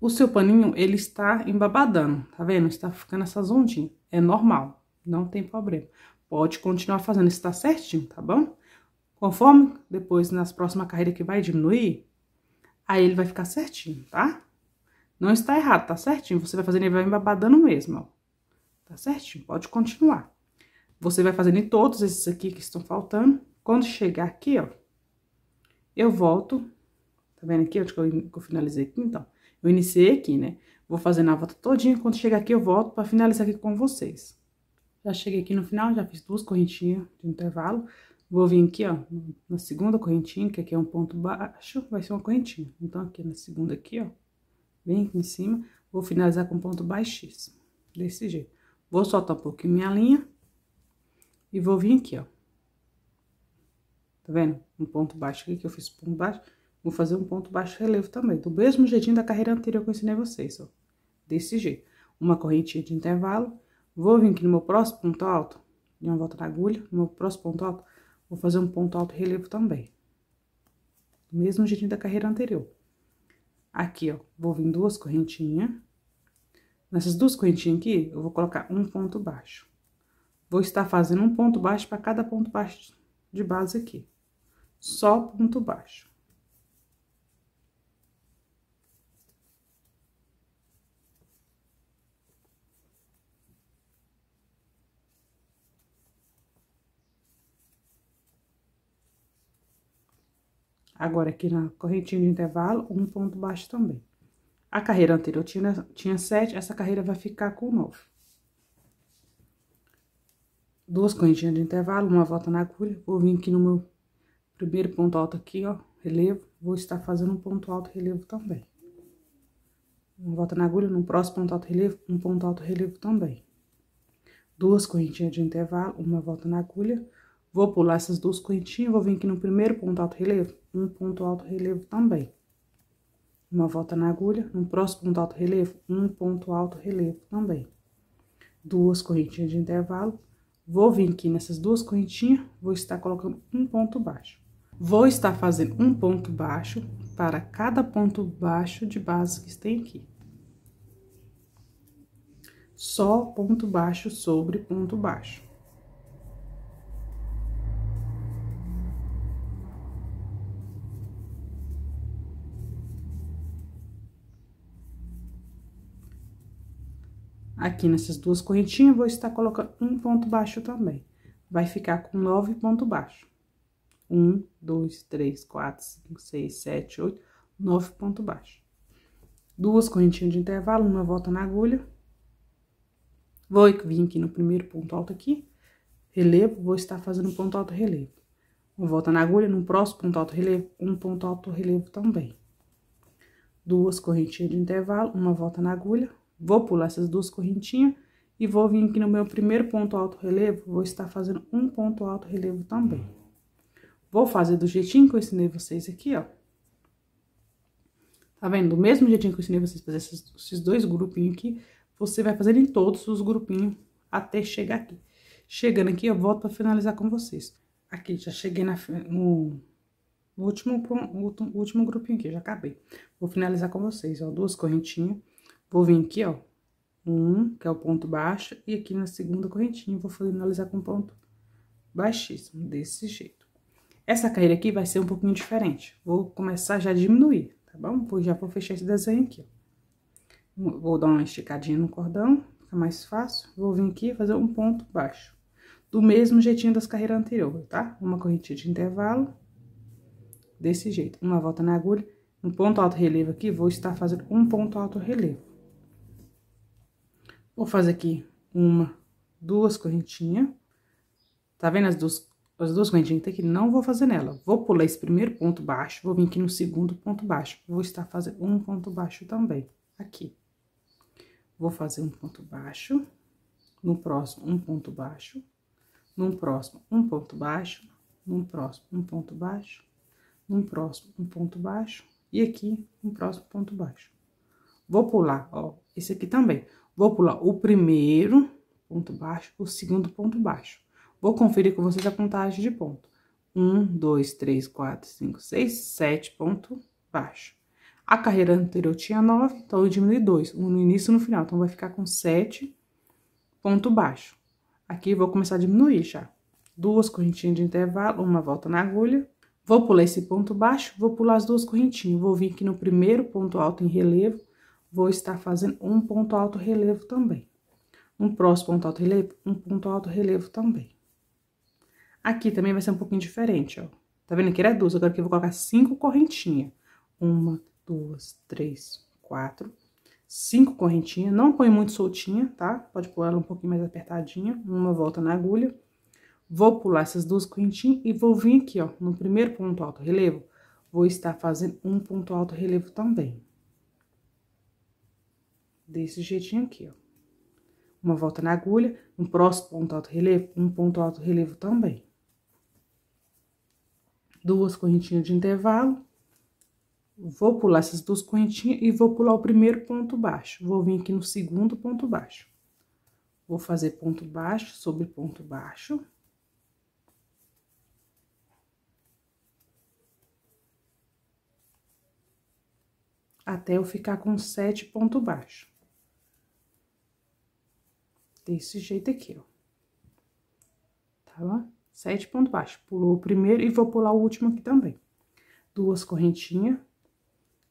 O seu paninho, ele está embabadando, tá vendo? Está ficando essas ondinhas. É normal, não tem problema. Pode continuar fazendo, está certinho, tá bom? Conforme depois, nas próximas carreiras que vai diminuir, aí ele vai ficar certinho, tá? Não está errado, tá certinho. Você vai fazendo, ele vai embabadando mesmo, ó. Tá certinho? Pode continuar. Você vai fazendo em todos esses aqui que estão faltando. Quando chegar aqui, ó, eu volto Tá vendo aqui onde que eu, finalizei aqui? Então, eu iniciei aqui, né? Vou fazer na volta todinha, quando chegar aqui eu volto pra finalizar aqui com vocês. Já cheguei aqui no final, já fiz duas correntinhas de intervalo. Vou vir aqui, ó, na segunda correntinha, que aqui é um ponto baixo, vai ser uma correntinha. Então, aqui na segunda aqui, ó, bem aqui em cima, vou finalizar com ponto baixíssimo, desse jeito. Vou soltar um pouquinho minha linha e vou vir aqui, ó. Tá vendo? Um ponto baixo aqui, que eu fiz ponto baixo Vou fazer um ponto baixo relevo também, do mesmo jeitinho da carreira anterior que eu ensinei vocês, ó. Desse jeito. Uma correntinha de intervalo, vou vir aqui no meu próximo ponto alto, de uma volta na agulha, no meu próximo ponto alto, vou fazer um ponto alto relevo também. Do mesmo jeitinho da carreira anterior. Aqui, ó, vou vir duas correntinhas. Nessas duas correntinhas aqui, eu vou colocar um ponto baixo. Vou estar fazendo um ponto baixo para cada ponto baixo de base aqui. Só ponto baixo. Agora, aqui na correntinha de intervalo, um ponto baixo também. A carreira anterior tinha, tinha sete, essa carreira vai ficar com nove. Duas correntinhas de intervalo, uma volta na agulha. Vou vir aqui no meu primeiro ponto alto aqui, ó, relevo. Vou estar fazendo um ponto alto relevo também. Uma volta na agulha, no próximo ponto alto relevo, um ponto alto relevo também. Duas correntinhas de intervalo, uma volta na agulha. Vou pular essas duas correntinhas, vou vir aqui no primeiro ponto alto relevo um ponto alto relevo também. Uma volta na agulha, no próximo ponto alto relevo, um ponto alto relevo também. Duas correntinhas de intervalo. Vou vir aqui nessas duas correntinhas, vou estar colocando um ponto baixo. Vou estar fazendo um ponto baixo para cada ponto baixo de base que tem aqui. Só ponto baixo sobre ponto baixo. Aqui nessas duas correntinhas, vou estar colocando um ponto baixo também. Vai ficar com nove pontos baixo. Um, dois, três, quatro, cinco, seis, sete, oito, nove pontos baixo. Duas correntinhas de intervalo, uma volta na agulha. Vou vir aqui no primeiro ponto alto aqui, relevo, vou estar fazendo ponto alto relevo. Uma volta na agulha, no próximo ponto alto relevo, um ponto alto relevo também. Duas correntinhas de intervalo, uma volta na agulha, Vou pular essas duas correntinhas e vou vir aqui no meu primeiro ponto alto relevo, vou estar fazendo um ponto alto relevo também. Vou fazer do jeitinho que eu ensinei vocês aqui, ó. Tá vendo? Do mesmo jeitinho que eu ensinei vocês a fazer esses, esses dois grupinhos aqui, você vai fazendo em todos os grupinhos até chegar aqui. Chegando aqui, eu volto para finalizar com vocês. Aqui, já cheguei na, no, no último, no último grupinho aqui, já acabei. Vou finalizar com vocês, ó, duas correntinhas. Vou vir aqui, ó, um, que é o ponto baixo, e aqui na segunda correntinha vou finalizar com ponto baixíssimo, desse jeito. Essa carreira aqui vai ser um pouquinho diferente. Vou começar já a diminuir, tá bom? Pois já vou fechar esse desenho aqui, ó. Vou dar uma esticadinha no cordão, fica mais fácil. Vou vir aqui fazer um ponto baixo. Do mesmo jeitinho das carreiras anteriores, tá? Uma correntinha de intervalo, desse jeito. Uma volta na agulha, um ponto alto relevo aqui, vou estar fazendo um ponto alto relevo. Vou fazer aqui uma, duas correntinhas. Tá vendo as duas, as duas correntinhas que tem aqui? Não vou fazer nela. Vou pular esse primeiro ponto baixo, vou vir aqui no segundo ponto baixo. Vou estar fazendo um ponto baixo também, aqui. Vou fazer um ponto baixo, no próximo um ponto baixo, no próximo um ponto baixo, no próximo um ponto baixo, no próximo um ponto baixo, e aqui um próximo ponto baixo. Vou pular, ó, esse aqui também. Vou pular o primeiro ponto baixo, o segundo ponto baixo. Vou conferir com vocês a contagem de ponto. Um, dois, três, quatro, cinco, seis, sete ponto baixo. A carreira anterior tinha nove, então eu diminui dois, um no início e no final. Então, vai ficar com sete ponto baixo. Aqui, vou começar a diminuir já. Duas correntinhas de intervalo, uma volta na agulha. Vou pular esse ponto baixo, vou pular as duas correntinhas. Vou vir aqui no primeiro ponto alto em relevo, vou estar fazendo um ponto alto relevo também. Um próximo ponto alto relevo, um ponto alto relevo também. Aqui também vai ser um pouquinho diferente, ó. Tá vendo que era é duas, agora aqui eu vou colocar cinco correntinhas. Uma, duas, três, quatro, cinco correntinhas. Não põe muito soltinha, tá? Pode pôr ela um pouquinho mais apertadinha, uma volta na agulha. Vou pular essas duas correntinhas e vou vir aqui, ó, no primeiro ponto alto relevo, vou estar fazendo um ponto alto relevo também desse jeitinho aqui, ó. Uma volta na agulha, um próximo ponto alto relevo, um ponto alto relevo também. Duas correntinhas de intervalo. Vou pular essas duas correntinhas e vou pular o primeiro ponto baixo. Vou vir aqui no segundo ponto baixo. Vou fazer ponto baixo sobre ponto baixo. até eu ficar com sete pontos baixos. Desse jeito aqui, ó. Tá lá Sete pontos baixos. Pulou o primeiro e vou pular o último aqui também. Duas correntinhas,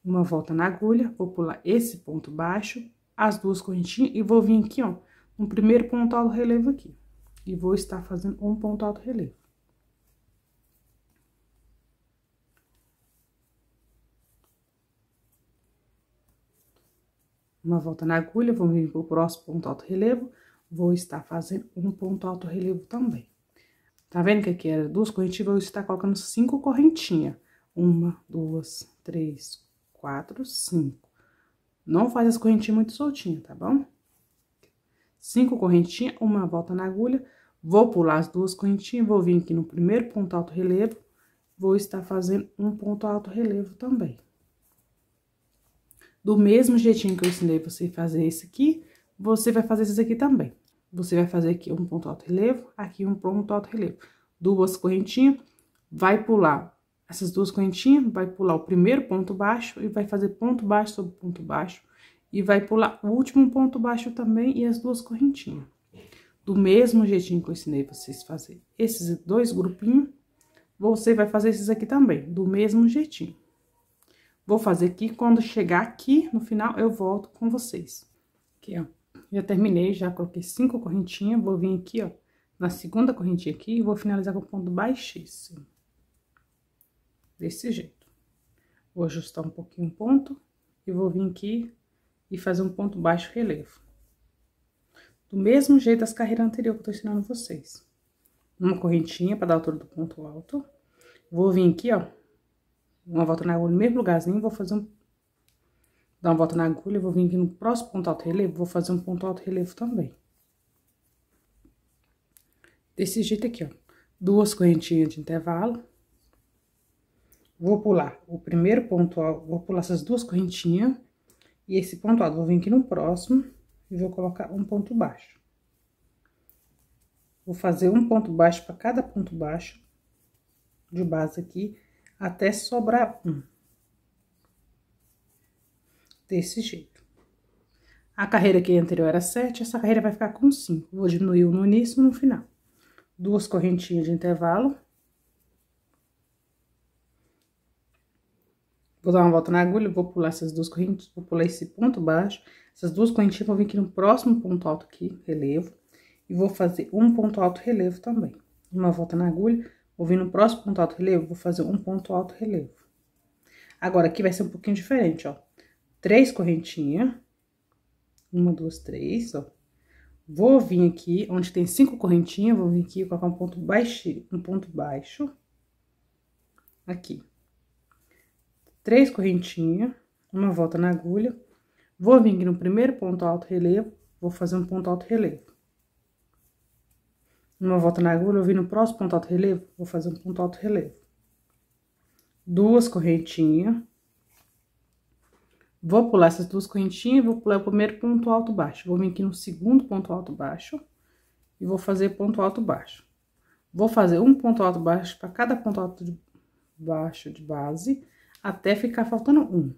uma volta na agulha, vou pular esse ponto baixo, as duas correntinhas e vou vir aqui, ó, no primeiro ponto alto relevo aqui. E vou estar fazendo um ponto alto relevo. uma volta na agulha, vamos vir pro próximo ponto alto relevo, vou estar fazendo um ponto alto relevo também. Tá vendo que aqui era é? duas correntinhas, vou estar colocando cinco correntinhas. Uma, duas, três, quatro, cinco. Não faz as correntinhas muito soltinhas, tá bom? Cinco correntinhas, uma volta na agulha. Vou pular as duas correntinhas, vou vir aqui no primeiro ponto alto relevo. Vou estar fazendo um ponto alto relevo também. Do mesmo jeitinho que eu ensinei você a fazer esse aqui, você vai fazer esses aqui também você vai fazer aqui um ponto alto relevo, aqui um ponto alto relevo. Duas correntinhas, vai pular essas duas correntinhas, vai pular o primeiro ponto baixo e vai fazer ponto baixo sobre ponto baixo. E vai pular o último ponto baixo também e as duas correntinhas. Do mesmo jeitinho que eu ensinei vocês a fazer esses dois grupinhos, você vai fazer esses aqui também, do mesmo jeitinho. Vou fazer aqui, quando chegar aqui no final, eu volto com vocês. Aqui, ó já terminei, já coloquei cinco correntinhas, vou vir aqui, ó, na segunda correntinha aqui e vou finalizar com ponto baixíssimo. Desse jeito. Vou ajustar um pouquinho o ponto e vou vir aqui e fazer um ponto baixo relevo. Do mesmo jeito das carreiras anteriores que eu tô ensinando vocês. Uma correntinha para dar a altura do ponto alto. Vou vir aqui, ó, uma volta na agulha no mesmo lugarzinho, vou fazer um dar uma volta na agulha, vou vir aqui no próximo ponto alto relevo, vou fazer um ponto alto relevo também. Desse jeito aqui, ó. Duas correntinhas de intervalo. Vou pular o primeiro ponto alto, vou pular essas duas correntinhas. E esse ponto alto, vou vir aqui no próximo e vou colocar um ponto baixo. Vou fazer um ponto baixo para cada ponto baixo de base aqui, até sobrar um desse jeito. A carreira que anterior era 7, essa carreira vai ficar com 5. Vou diminuir no início e no final. Duas correntinhas de intervalo. Vou dar uma volta na agulha, vou pular essas duas correntes, vou pular esse ponto baixo. Essas duas correntinhas vão vir aqui no próximo ponto alto aqui, relevo. E vou fazer um ponto alto relevo também. Uma volta na agulha, vou vir no próximo ponto alto relevo, vou fazer um ponto alto relevo. Agora, aqui vai ser um pouquinho diferente, ó três correntinhas. Uma, duas, três, ó. Vou vir aqui, onde tem cinco correntinhas, vou vir aqui e colocar um ponto baixo, um ponto baixo. Aqui. Três correntinhas, uma volta na agulha. Vou vir aqui no primeiro ponto alto relevo, vou fazer um ponto alto relevo. Uma volta na agulha, eu vim no próximo ponto alto relevo, vou fazer um ponto alto relevo. Duas correntinhas, Vou pular essas duas correntinhas, vou pular o primeiro ponto alto baixo. Vou vir aqui no segundo ponto alto baixo e vou fazer ponto alto baixo. Vou fazer um ponto alto baixo para cada ponto alto de baixo de base até ficar faltando um.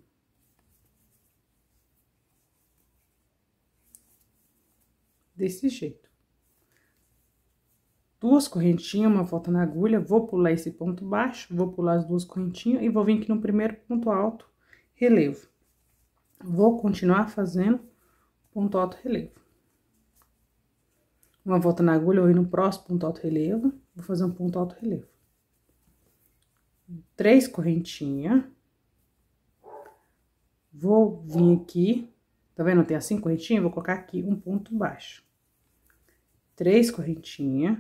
Desse jeito. Duas correntinhas, uma volta na agulha, vou pular esse ponto baixo, vou pular as duas correntinhas e vou vir aqui no primeiro ponto alto, relevo. Vou continuar fazendo ponto alto relevo. Uma volta na agulha, eu ir no próximo ponto alto relevo, vou fazer um ponto alto relevo. Três correntinhas. Vou vir aqui, tá vendo? Tem assim cinco correntinhas, vou colocar aqui um ponto baixo. Três correntinhas.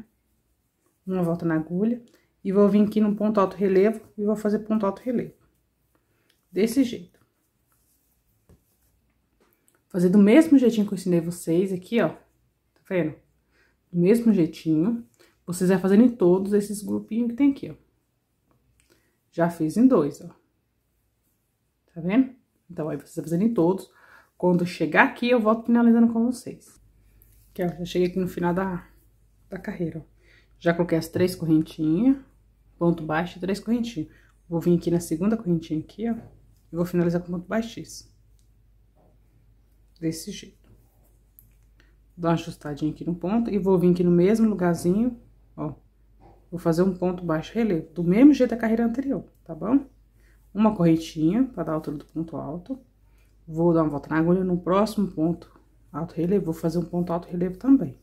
Uma volta na agulha. E vou vir aqui no ponto alto relevo e vou fazer ponto alto relevo. Desse jeito. Fazer do mesmo jeitinho que eu ensinei vocês aqui, ó. Tá vendo? Do mesmo jeitinho. Vocês vão fazendo em todos esses grupinhos que tem aqui, ó. Já fiz em dois, ó. Tá vendo? Então, aí vocês vão fazendo em todos. Quando chegar aqui, eu volto finalizando com vocês. Aqui, ó, já cheguei aqui no final da, da carreira, ó. Já coloquei as três correntinhas, ponto baixo e três correntinhas. Vou vir aqui na segunda correntinha aqui, ó, e vou finalizar com ponto baixíssimo desse jeito. Dou uma ajustadinha aqui no ponto e vou vir aqui no mesmo lugarzinho, ó. Vou fazer um ponto baixo relevo, do mesmo jeito da carreira anterior, tá bom? Uma correntinha para dar a altura do ponto alto. Vou dar uma volta na agulha no próximo ponto alto relevo, vou fazer um ponto alto relevo também.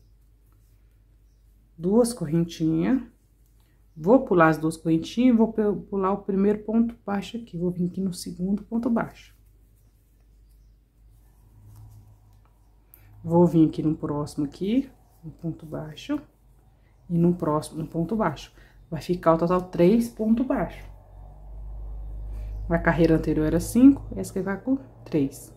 Duas correntinhas. Vou pular as duas correntinhas, vou pular o primeiro ponto baixo aqui, vou vir aqui no segundo ponto baixo. Vou vir aqui no próximo aqui, um ponto baixo, e no próximo um ponto baixo. Vai ficar o total três pontos baixos. A carreira anterior era cinco, essa aqui vai com três.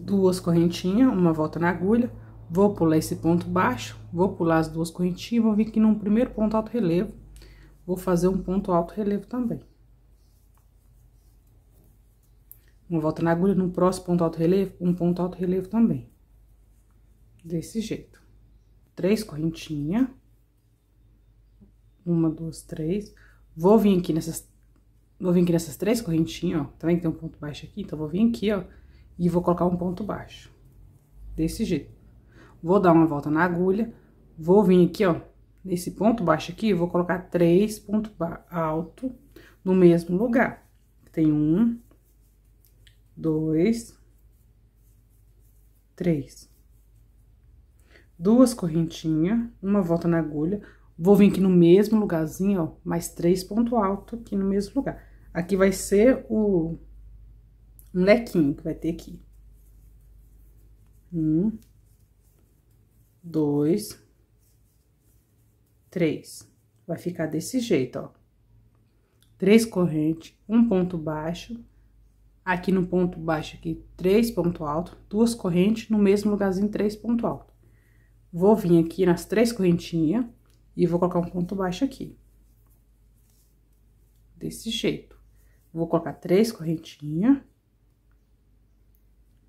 Duas correntinhas, uma volta na agulha, vou pular esse ponto baixo, vou pular as duas correntinhas, vou vir aqui no primeiro ponto alto relevo, vou fazer um ponto alto relevo também. Uma volta na agulha, no próximo ponto alto relevo, um ponto alto relevo também. Desse jeito. Três correntinhas. Uma, duas, três. Vou vir aqui nessas... Vou vir aqui nessas três correntinhas, ó. Também tá tem um ponto baixo aqui? Então, vou vir aqui, ó. E vou colocar um ponto baixo. Desse jeito. Vou dar uma volta na agulha. Vou vir aqui, ó. Nesse ponto baixo aqui, vou colocar três pontos alto no mesmo lugar. Tem um, dois, três. Duas correntinhas, uma volta na agulha. Vou vir aqui no mesmo lugarzinho, ó, mais três ponto alto aqui no mesmo lugar. Aqui vai ser o lequinho que vai ter aqui. Um, dois, três. Vai ficar desse jeito, ó. Três correntes, um ponto baixo, aqui no ponto baixo aqui, três ponto alto, duas correntes, no mesmo lugarzinho, três ponto alto. Vou vir aqui nas três correntinhas e vou colocar um ponto baixo aqui. Desse jeito. Vou colocar três correntinhas.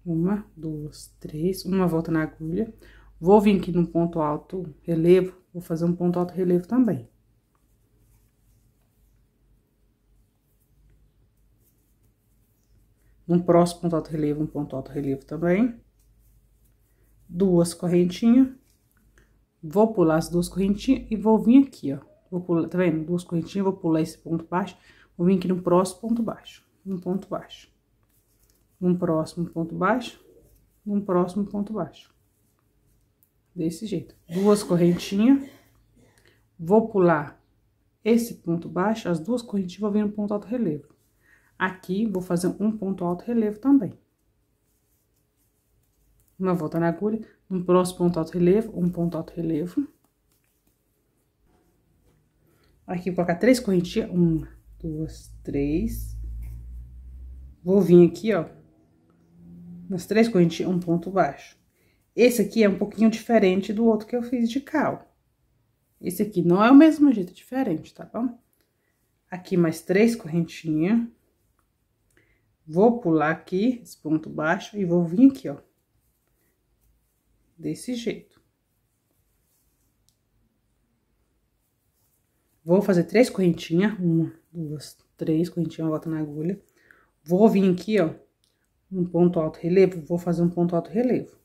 Uma, duas, três, uma volta na agulha. Vou vir aqui no ponto alto relevo, vou fazer um ponto alto relevo também. um próximo ponto alto relevo, um ponto alto relevo também. Duas correntinhas. Vou pular as duas correntinhas e vou vir aqui, ó. Vou pular, tá vendo? Duas correntinhas, vou pular esse ponto baixo. Vou vir aqui no próximo ponto baixo. Um ponto baixo. Um próximo ponto baixo. Um próximo ponto baixo. Desse jeito. Duas correntinhas. Vou pular esse ponto baixo, as duas correntinhas, vou vir no ponto alto relevo Aqui, vou fazer um ponto alto relevo também. Uma volta na agulha, um próximo ponto alto relevo, um ponto alto relevo. Aqui, vou colocar três correntinhas, uma, duas, três. Vou vir aqui, ó, nas três correntinhas, um ponto baixo. Esse aqui é um pouquinho diferente do outro que eu fiz de cal. Esse aqui não é o mesmo jeito, é diferente, tá bom? Aqui, mais três correntinhas. Vou pular aqui, esse ponto baixo, e vou vir aqui, ó. Desse jeito. Vou fazer três correntinhas. Uma, duas, três correntinhas, volta na agulha. Vou vir aqui, ó, um ponto alto relevo, vou fazer um ponto alto relevo.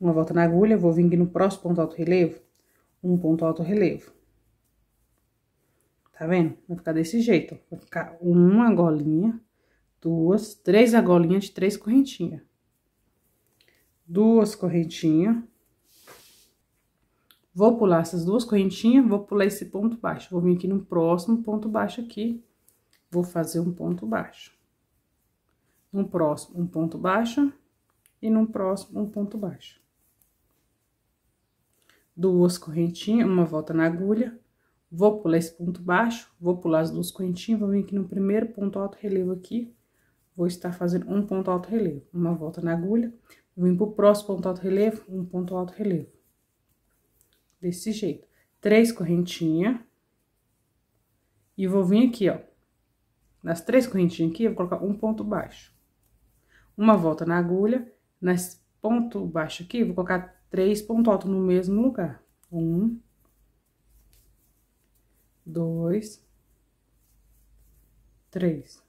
Uma volta na agulha, vou vir aqui no próximo ponto alto relevo, um ponto alto relevo tá vendo? Vai ficar desse jeito, vai ficar uma golinha, duas, três argolinhas de três correntinhas. Duas correntinhas. Vou pular essas duas correntinhas, vou pular esse ponto baixo. Vou vir aqui no próximo ponto baixo aqui, vou fazer um ponto baixo. no próximo, um ponto baixo e no próximo, um ponto baixo. Duas correntinhas, uma volta na agulha, Vou pular esse ponto baixo, vou pular as duas correntinhas, vou vir aqui no primeiro ponto alto relevo aqui. Vou estar fazendo um ponto alto relevo, uma volta na agulha. Vou vir pro próximo ponto alto relevo, um ponto alto relevo. Desse jeito. Três correntinhas. E vou vir aqui, ó. Nas três correntinhas aqui, eu vou colocar um ponto baixo. Uma volta na agulha. Nesse ponto baixo aqui, vou colocar três pontos altos no mesmo lugar. Um, dois, três.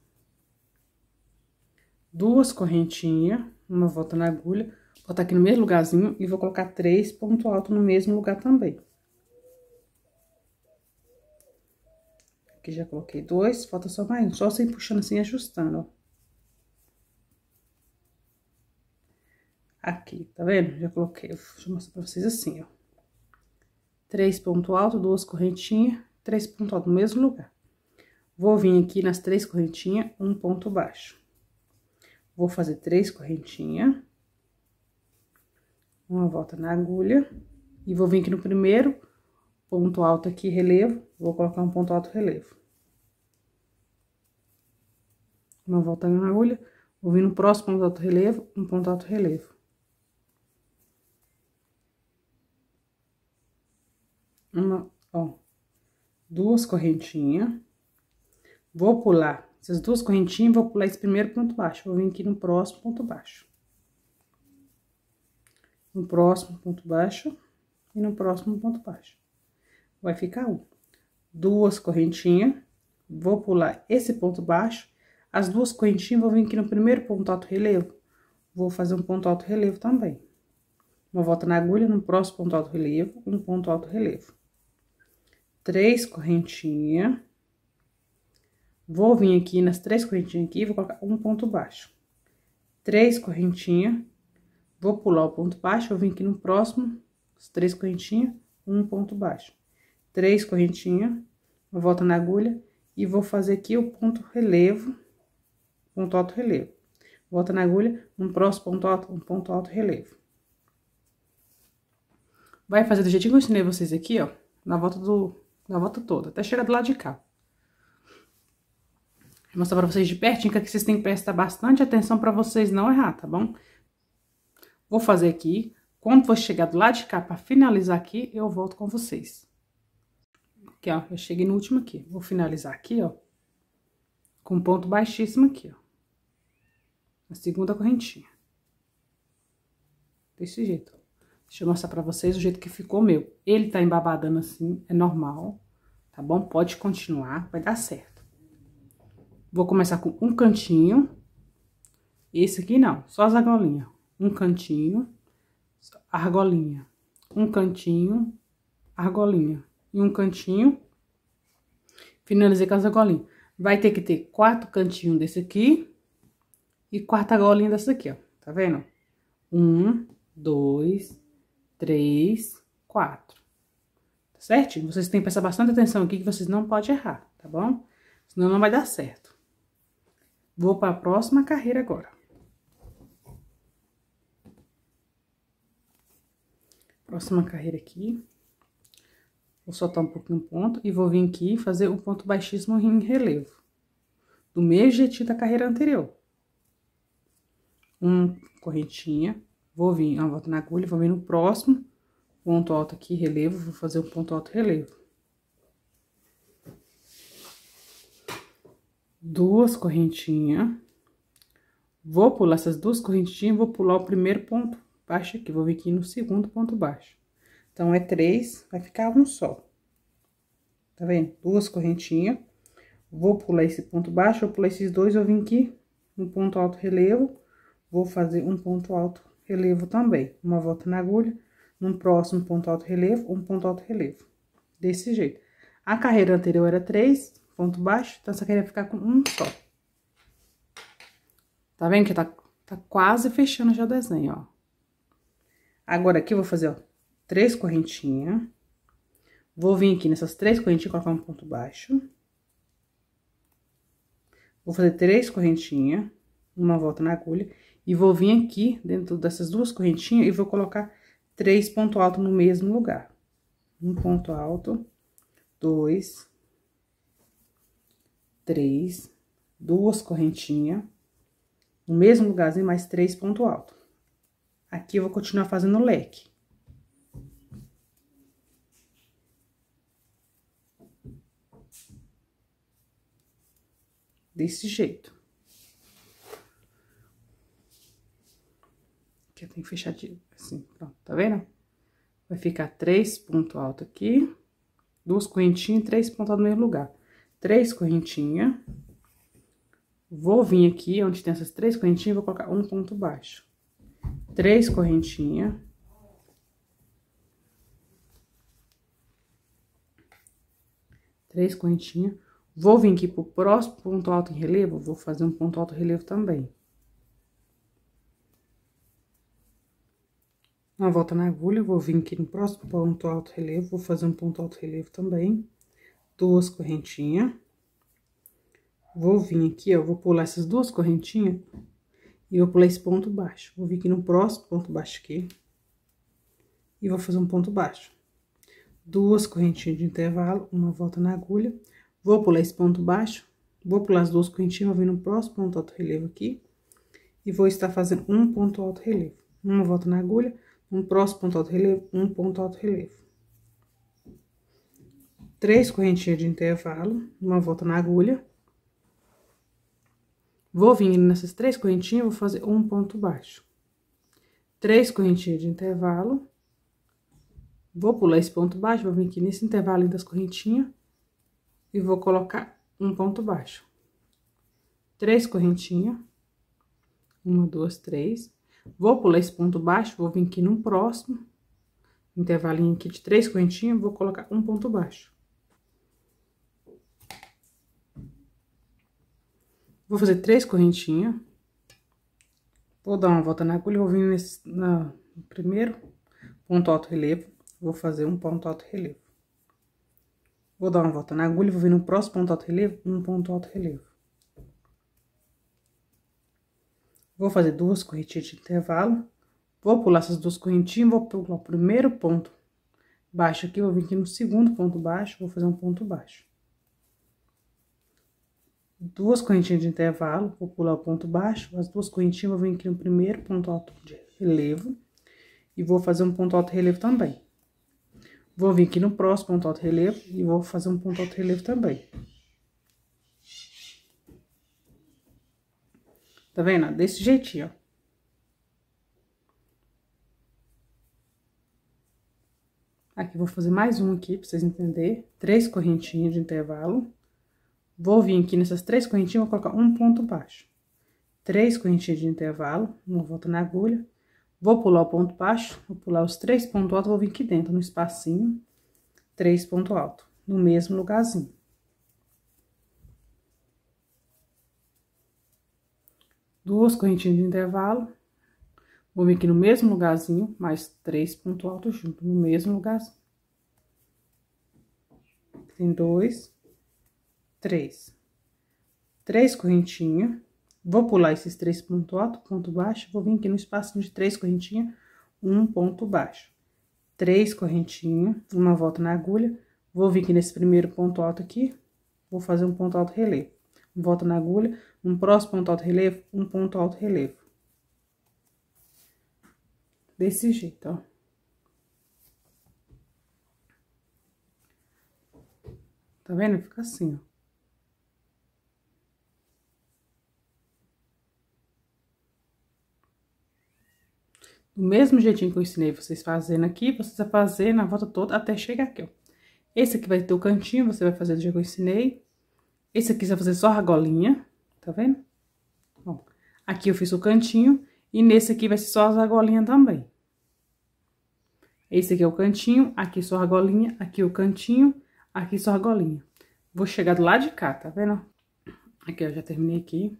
Duas correntinhas, uma volta na agulha, botar aqui no mesmo lugarzinho e vou colocar três ponto alto no mesmo lugar também. Aqui já coloquei dois, falta só mais um, só sem puxando assim, ajustando, ó. Aqui, tá vendo? Já coloquei, deixa eu mostrar pra vocês assim, ó. Três ponto alto, duas correntinhas três pontos altos no mesmo lugar. Vou vir aqui nas três correntinhas, um ponto baixo. Vou fazer três correntinhas. Uma volta na agulha. E vou vir aqui no primeiro ponto alto aqui, relevo. Vou colocar um ponto alto relevo. Uma volta na agulha. Vou vir no próximo ponto alto relevo, um ponto alto relevo. Uma, ó, duas correntinhas. Vou pular essas duas correntinhas, vou pular esse primeiro ponto baixo. Vou vir aqui no próximo ponto baixo. No próximo ponto baixo e no próximo ponto baixo. Vai ficar um. Duas correntinhas, vou pular esse ponto baixo. As duas correntinhas, vou vir aqui no primeiro ponto alto relevo. Vou fazer um ponto alto relevo também. Uma volta na agulha, no próximo ponto alto relevo, um ponto alto relevo três correntinhas. Vou vir aqui nas três correntinhas aqui, vou colocar um ponto baixo. Três correntinhas. Vou pular o ponto baixo, vou vir aqui no próximo, as três correntinhas, um ponto baixo. Três correntinhas, vou voltar na agulha e vou fazer aqui o ponto relevo, ponto alto relevo. Volta na agulha, um próximo ponto alto, um ponto alto relevo. Vai fazer do jeitinho que eu ensinei vocês aqui, ó, na volta do Dá a volta toda, até chegar do lado de cá. Vou mostrar pra vocês de pertinho, que aqui vocês têm que prestar bastante atenção pra vocês não errar, tá bom? Vou fazer aqui. Quando for chegar do lado de cá pra finalizar aqui, eu volto com vocês. Aqui, ó, eu cheguei no último aqui. Vou finalizar aqui, ó, com ponto baixíssimo aqui, ó. Na segunda correntinha. Desse jeito, Deixa eu mostrar pra vocês o jeito que ficou meu. Ele tá embabadando assim, é normal, tá bom? Pode continuar, vai dar certo. Vou começar com um cantinho. Esse aqui não, só as argolinhas. Um cantinho, argolinha. Um cantinho, argolinha. E um cantinho, finalizei com as argolinhas. Vai ter que ter quatro cantinhos desse aqui e quatro argolinhas dessa aqui, ó. Tá vendo? Um, dois, três, quatro. Tá Vocês têm que prestar bastante atenção aqui que vocês não podem errar, tá bom? Senão não vai dar certo. Vou para a próxima carreira agora. Próxima carreira aqui. Vou soltar um pouquinho o ponto e vou vir aqui fazer o um ponto baixíssimo em relevo. Do mesmo jeitinho da carreira anterior. Um correntinha, Vou vir uma ah, volta na agulha, vou vir no próximo ponto alto aqui, relevo, vou fazer um ponto alto relevo. Duas correntinhas. Vou pular essas duas correntinhas, vou pular o primeiro ponto baixo aqui, vou vir aqui no segundo ponto baixo. Então, é três, vai ficar um só. Tá vendo? Duas correntinhas. Vou pular esse ponto baixo, vou pular esses dois, vou vir aqui no ponto alto relevo, vou fazer um ponto alto relevo também. Uma volta na agulha, num próximo ponto alto relevo, um ponto alto relevo. Desse jeito. A carreira anterior era três, ponto baixo, então essa queria ficar com um só. Tá vendo que tá, tá quase fechando já o desenho, ó. Agora aqui eu vou fazer, ó, três correntinhas. Vou vir aqui nessas três correntinhas colocar um ponto baixo. Vou fazer três correntinhas, uma volta na agulha. E vou vir aqui dentro dessas duas correntinhas e vou colocar três pontos altos no mesmo lugar. Um ponto alto, dois, três, duas correntinhas, no mesmo lugarzinho, mais três pontos altos. Aqui eu vou continuar fazendo o leque. Desse jeito. Porque eu tenho que fechar assim, pronto, tá vendo? Vai ficar três pontos altos aqui, duas correntinhas e três pontos no mesmo lugar. Três correntinhas. Vou vir aqui, onde tem essas três correntinhas, vou colocar um ponto baixo. Três correntinhas. Três correntinhas. Vou vir aqui pro próximo ponto alto em relevo, vou fazer um ponto alto em relevo também. Uma volta na agulha, vou vir aqui no próximo ponto alto relevo, vou fazer um ponto alto relevo também. Duas correntinhas. Vou vir aqui, ó, vou pular essas duas correntinhas e vou pular esse ponto baixo. Vou vir aqui no próximo ponto baixo aqui e vou fazer um ponto baixo. Duas correntinhas de intervalo, uma volta na agulha. Vou pular esse ponto baixo, vou pular as duas correntinhas, vou vir no próximo ponto alto relevo aqui e vou estar fazendo um ponto alto relevo. Uma volta na agulha um próximo ponto alto relevo, um ponto alto relevo. Três correntinhas de intervalo, uma volta na agulha. Vou vir nessas três correntinhas, vou fazer um ponto baixo. Três correntinhas de intervalo. Vou pular esse ponto baixo, vou vir aqui nesse intervalo das correntinhas. E vou colocar um ponto baixo. Três correntinhas. Uma, duas, três Vou pular esse ponto baixo, vou vir aqui no próximo, intervalinho aqui de três correntinhas, vou colocar um ponto baixo. Vou fazer três correntinhas. Vou dar uma volta na agulha, vou vir nesse, na, no primeiro ponto alto relevo, vou fazer um ponto alto relevo. Vou dar uma volta na agulha, vou vir no próximo ponto alto relevo, um ponto alto relevo. Vou fazer duas correntinhas de intervalo. Vou pular essas duas correntinhas, vou pular o primeiro ponto baixo aqui, vou vir aqui no segundo ponto baixo, vou fazer um ponto baixo. Duas correntinhas de intervalo, vou pular o ponto baixo, as duas correntinhas, vou vir aqui no primeiro ponto alto de relevo. E vou fazer um ponto alto relevo também. Vou vir aqui no próximo ponto alto relevo e vou fazer um ponto alto relevo também. Tá vendo? Desse jeitinho, ó. Aqui, vou fazer mais um aqui pra vocês entenderem. Três correntinhas de intervalo. Vou vir aqui nessas três correntinhas, vou colocar um ponto baixo. Três correntinhas de intervalo, uma volta na agulha. Vou pular o ponto baixo, vou pular os três pontos altos, vou vir aqui dentro, no espacinho. Três ponto alto, no mesmo lugarzinho. duas correntinhas de intervalo. Vou vir aqui no mesmo lugarzinho, mais três pontos altos junto, no mesmo lugarzinho. Tem dois, três. Três correntinhas. Vou pular esses três pontos alto, ponto baixo. Vou vir aqui no espaço de três correntinhas, um ponto baixo. Três correntinhas, uma volta na agulha. Vou vir aqui nesse primeiro ponto alto aqui. Vou fazer um ponto alto relé. Volta na agulha, um próximo ponto alto relevo, um ponto alto relevo. Desse jeito, ó. Tá vendo? Fica assim, ó. Do mesmo jeitinho que eu ensinei vocês fazendo aqui, vocês vão fazer na volta toda até chegar aqui, ó. Esse aqui vai ter o cantinho, você vai fazer do jeito que eu ensinei. Esse aqui você vai fazer só a argolinha tá vendo? Bom, aqui eu fiz o cantinho e nesse aqui vai ser só as argolinhas também. Esse aqui é o cantinho, aqui só a argolinha, aqui o cantinho, aqui só a argolinha. Vou chegar do lado de cá, tá vendo? Aqui, eu já terminei aqui.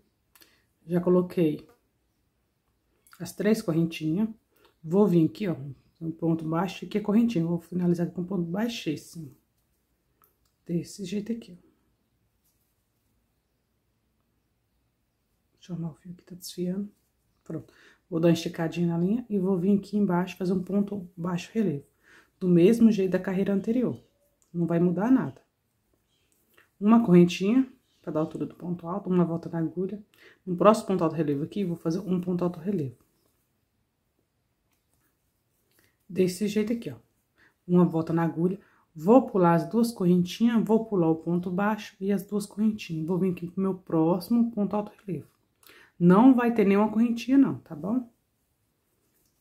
Já coloquei as três correntinhas. Vou vir aqui, ó, um ponto baixo, aqui é correntinha. Vou finalizar com um ponto baixíssimo. Desse jeito aqui, ó. Jornal, fio que tá desfiando. Pronto. Vou dar uma esticadinha na linha e vou vir aqui embaixo fazer um ponto baixo relevo. Do mesmo jeito da carreira anterior. Não vai mudar nada. Uma correntinha para dar a altura do ponto alto, uma volta na agulha. No próximo ponto alto relevo aqui, vou fazer um ponto alto relevo. Desse jeito aqui, ó. Uma volta na agulha. Vou pular as duas correntinhas, vou pular o ponto baixo e as duas correntinhas. Vou vir aqui pro meu próximo ponto alto relevo. Não vai ter nenhuma correntinha não, tá bom?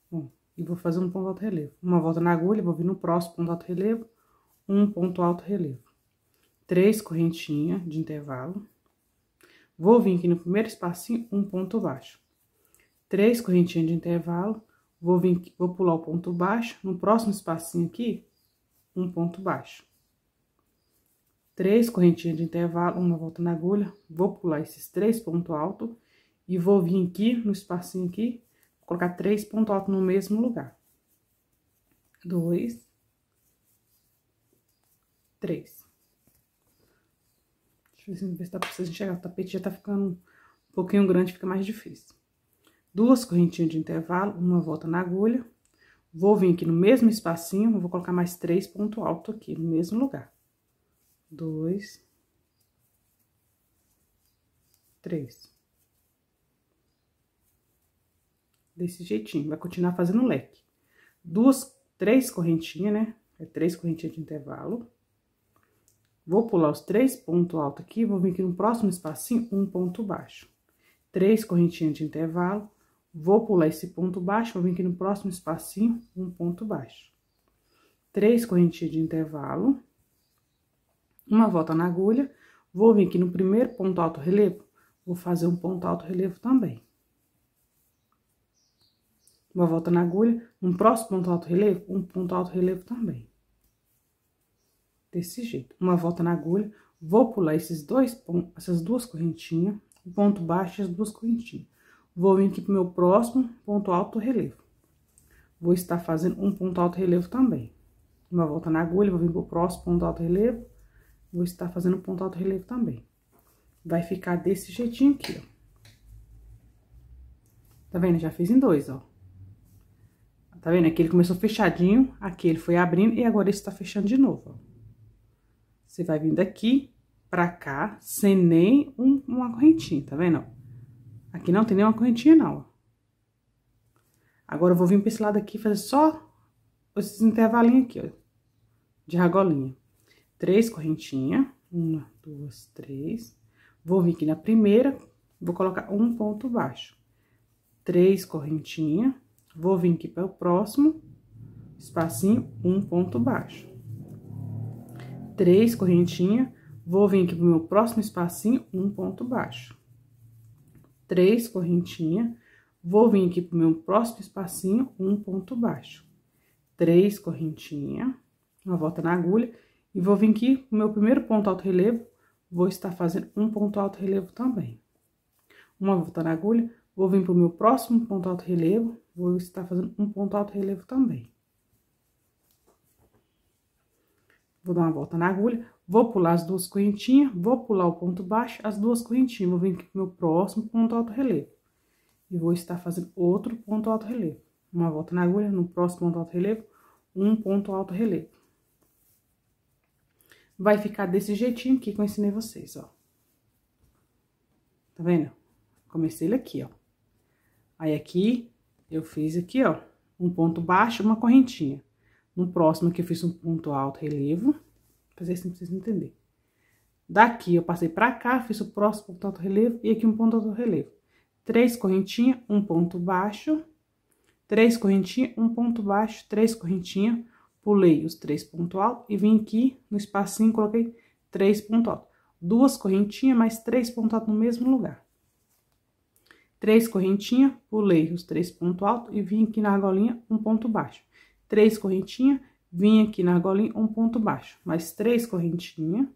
Bom, e vou fazer um ponto alto relevo. Uma volta na agulha, vou vir no próximo ponto alto relevo, um ponto alto relevo. Três correntinhas de intervalo. Vou vir aqui no primeiro espacinho, um ponto baixo. Três correntinhas de intervalo. Vou vir aqui, vou pular o ponto baixo. No próximo espacinho aqui, um ponto baixo. Três correntinhas de intervalo, uma volta na agulha. Vou pular esses três pontos altos e vou vir aqui, no espacinho aqui, colocar três pontos altos no mesmo lugar. Dois. Três. Deixa eu ver se não está precisando enxergar. O tapete já tá ficando um pouquinho grande, fica mais difícil. Duas correntinhas de intervalo, uma volta na agulha. Vou vir aqui no mesmo espacinho, vou colocar mais três pontos altos aqui, no mesmo lugar. Dois. Três. desse jeitinho, vai continuar fazendo leque. Duas, três correntinhas, né? É três correntinhas de intervalo. Vou pular os três pontos altos aqui, vou vir aqui no próximo espacinho, um ponto baixo. Três correntinhas de intervalo, vou pular esse ponto baixo, vou vir aqui no próximo espacinho, um ponto baixo. Três correntinhas de intervalo, uma volta na agulha, vou vir aqui no primeiro ponto alto relevo, vou fazer um ponto alto relevo também uma volta na agulha, um próximo ponto alto relevo, um ponto alto relevo também. Desse jeito, uma volta na agulha, vou pular esses dois pontos, essas duas correntinhas, o ponto baixo e as duas correntinhas. Vou vir aqui pro meu próximo ponto alto relevo. Vou estar fazendo um ponto alto relevo também. Uma volta na agulha, vou vir pro próximo ponto alto relevo, vou estar fazendo um ponto alto relevo também. Vai ficar desse jeitinho aqui, ó. Tá vendo? Já fiz em dois, ó. Tá vendo? Aqui é ele começou fechadinho, aqui ele foi abrindo e agora esse está fechando de novo, ó. Você vai vindo aqui pra cá, sem nem um, uma correntinha, tá vendo? Aqui não tem nenhuma correntinha, não, Agora, eu vou vir pra esse lado aqui fazer só esses intervalinhos aqui, ó. De ragolinha. Três correntinhas. Uma, duas, três. Vou vir aqui na primeira, vou colocar um ponto baixo. Três correntinhas. Vou vir aqui para o próximo, espacinho, um ponto baixo. Três correntinhas. vou vir aqui para o meu próximo espacinho, um ponto baixo. Três correntinhas. vou vir aqui para o meu próximo espacinho, um ponto baixo. Três correntinhas. uma volta na agulha, e vou vir aqui para o meu primeiro ponto alto relevo, vou estar fazendo um ponto alto relevo também. Uma volta na agulha, vou vir para o meu próximo ponto alto relevo, vou estar fazendo um ponto alto relevo também. Vou dar uma volta na agulha, vou pular as duas correntinhas, vou pular o ponto baixo, as duas correntinhas, vou vir aqui pro meu próximo ponto alto relevo. E vou estar fazendo outro ponto alto relevo. Uma volta na agulha, no próximo ponto alto relevo, um ponto alto relevo. Vai ficar desse jeitinho aqui que eu ensinei vocês, ó. Tá vendo? Comecei ele aqui, ó. Aí, aqui, eu fiz aqui, ó, um ponto baixo, uma correntinha. No próximo aqui eu fiz um ponto alto, relevo. Vou fazer assim pra vocês entenderem. Daqui eu passei pra cá, fiz o próximo ponto alto relevo e aqui um ponto alto relevo. Três correntinhas, um ponto baixo, três correntinhas, um ponto baixo, três correntinhas, pulei os três ponto alto e vim aqui no espacinho, coloquei três ponto alto. Duas correntinhas mais três pontos no mesmo lugar. Três correntinhas, pulei os três pontos altos e vim aqui na argolinha, um ponto baixo. Três correntinhas, vim aqui na argolinha, um ponto baixo. Mais três correntinhas.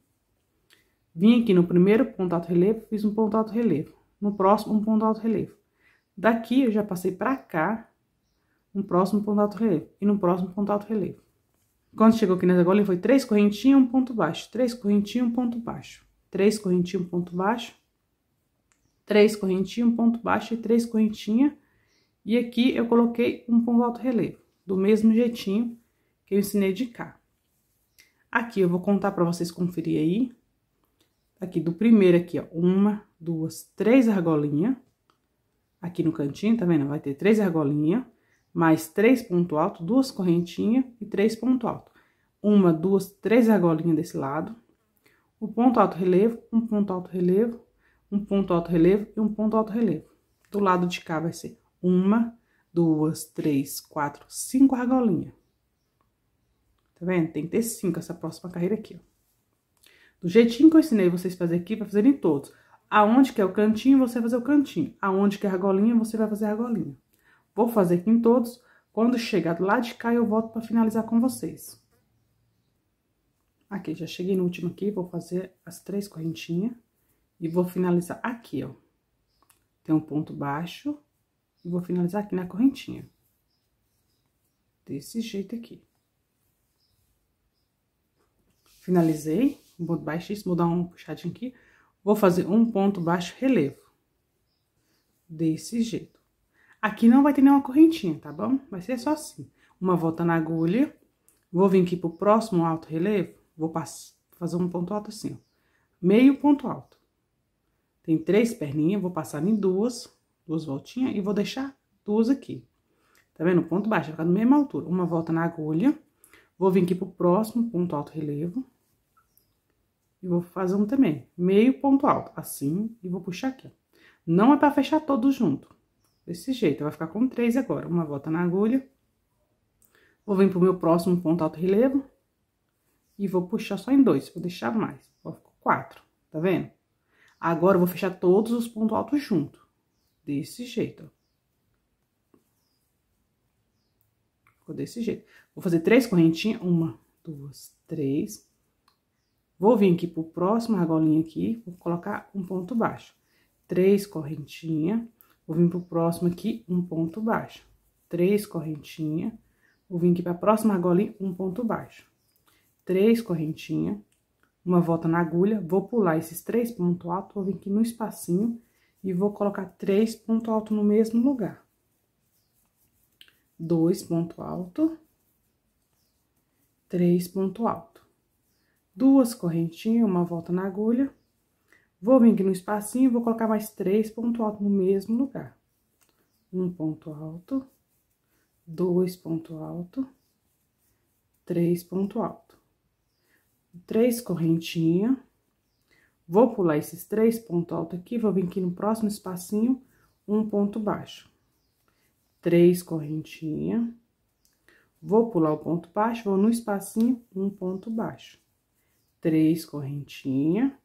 Vim aqui no primeiro ponto alto relevo, fiz um ponto alto relevo. No próximo, um ponto alto relevo. Daqui, eu já passei pra cá, um próximo ponto alto relevo. E no próximo ponto alto relevo. Quando chegou aqui nessa golinha, foi três correntinhas, um ponto baixo. Três correntinhas, um ponto baixo. Três correntinhas, um ponto baixo três correntinhas, um ponto baixo e três correntinhas. E aqui eu coloquei um ponto alto relevo, do mesmo jeitinho que eu ensinei de cá. Aqui eu vou contar para vocês conferir aí. Aqui do primeiro aqui, ó, uma, duas, três argolinhas. Aqui no cantinho, tá vendo? Vai ter três argolinhas, mais três ponto alto, duas correntinhas e três ponto alto. Uma, duas, três argolinhas desse lado. O ponto alto relevo, um ponto alto relevo, um ponto alto relevo e um ponto alto relevo. Do lado de cá vai ser uma, duas, três, quatro, cinco argolinhas. Tá vendo? Tem que ter cinco essa próxima carreira aqui, ó. Do jeitinho que eu ensinei vocês a fazer aqui, vai fazerem todos. Aonde que é o cantinho, você vai fazer o cantinho. Aonde que é a argolinha, você vai fazer a argolinha. Vou fazer aqui em todos. Quando chegar do lado de cá, eu volto para finalizar com vocês. Aqui, já cheguei no último aqui, vou fazer as três correntinhas. E vou finalizar aqui, ó. Tem um ponto baixo. E vou finalizar aqui na correntinha. Desse jeito aqui. Finalizei. Um ponto baixíssimo, vou dar um puxadinho aqui. Vou fazer um ponto baixo relevo. Desse jeito. Aqui não vai ter nenhuma correntinha, tá bom? Vai ser só assim. Uma volta na agulha. Vou vir aqui pro próximo alto relevo. Vou fazer um ponto alto assim, ó. Meio ponto alto. Tem três perninhas, vou passar em duas, duas voltinhas e vou deixar duas aqui. Tá vendo? Ponto baixo, vai ficar na mesma altura. Uma volta na agulha, vou vir aqui pro próximo ponto alto relevo. E vou fazer um também, meio ponto alto, assim, e vou puxar aqui. Não é pra fechar todos junto, desse jeito. Vai ficar com três agora, uma volta na agulha. Vou vir pro meu próximo ponto alto relevo. E vou puxar só em dois, vou deixar mais. Ó, quatro, tá vendo? Agora, eu vou fechar todos os pontos altos junto. Desse jeito, ó. Ficou desse jeito. Vou fazer três correntinhas. Uma, duas, três. Vou vir aqui pro próximo argolinha aqui, vou colocar um ponto baixo. Três correntinhas. Vou vir pro próximo aqui, um ponto baixo. Três correntinhas. Vou vir aqui pra próxima argolinha, um ponto baixo. Três correntinhas uma volta na agulha, vou pular esses três pontos altos, vou vir aqui no espacinho e vou colocar três pontos altos no mesmo lugar. Dois ponto alto, três ponto alto. Duas correntinhas, uma volta na agulha. Vou vir aqui no espacinho e vou colocar mais três ponto alto no mesmo lugar. Um ponto alto, dois ponto alto, três ponto alto três correntinhas. Vou pular esses três pontos altos aqui, vou vir aqui no próximo espacinho, um ponto baixo. Três correntinha. Vou pular o ponto baixo, vou no espacinho, um ponto baixo. Três correntinha.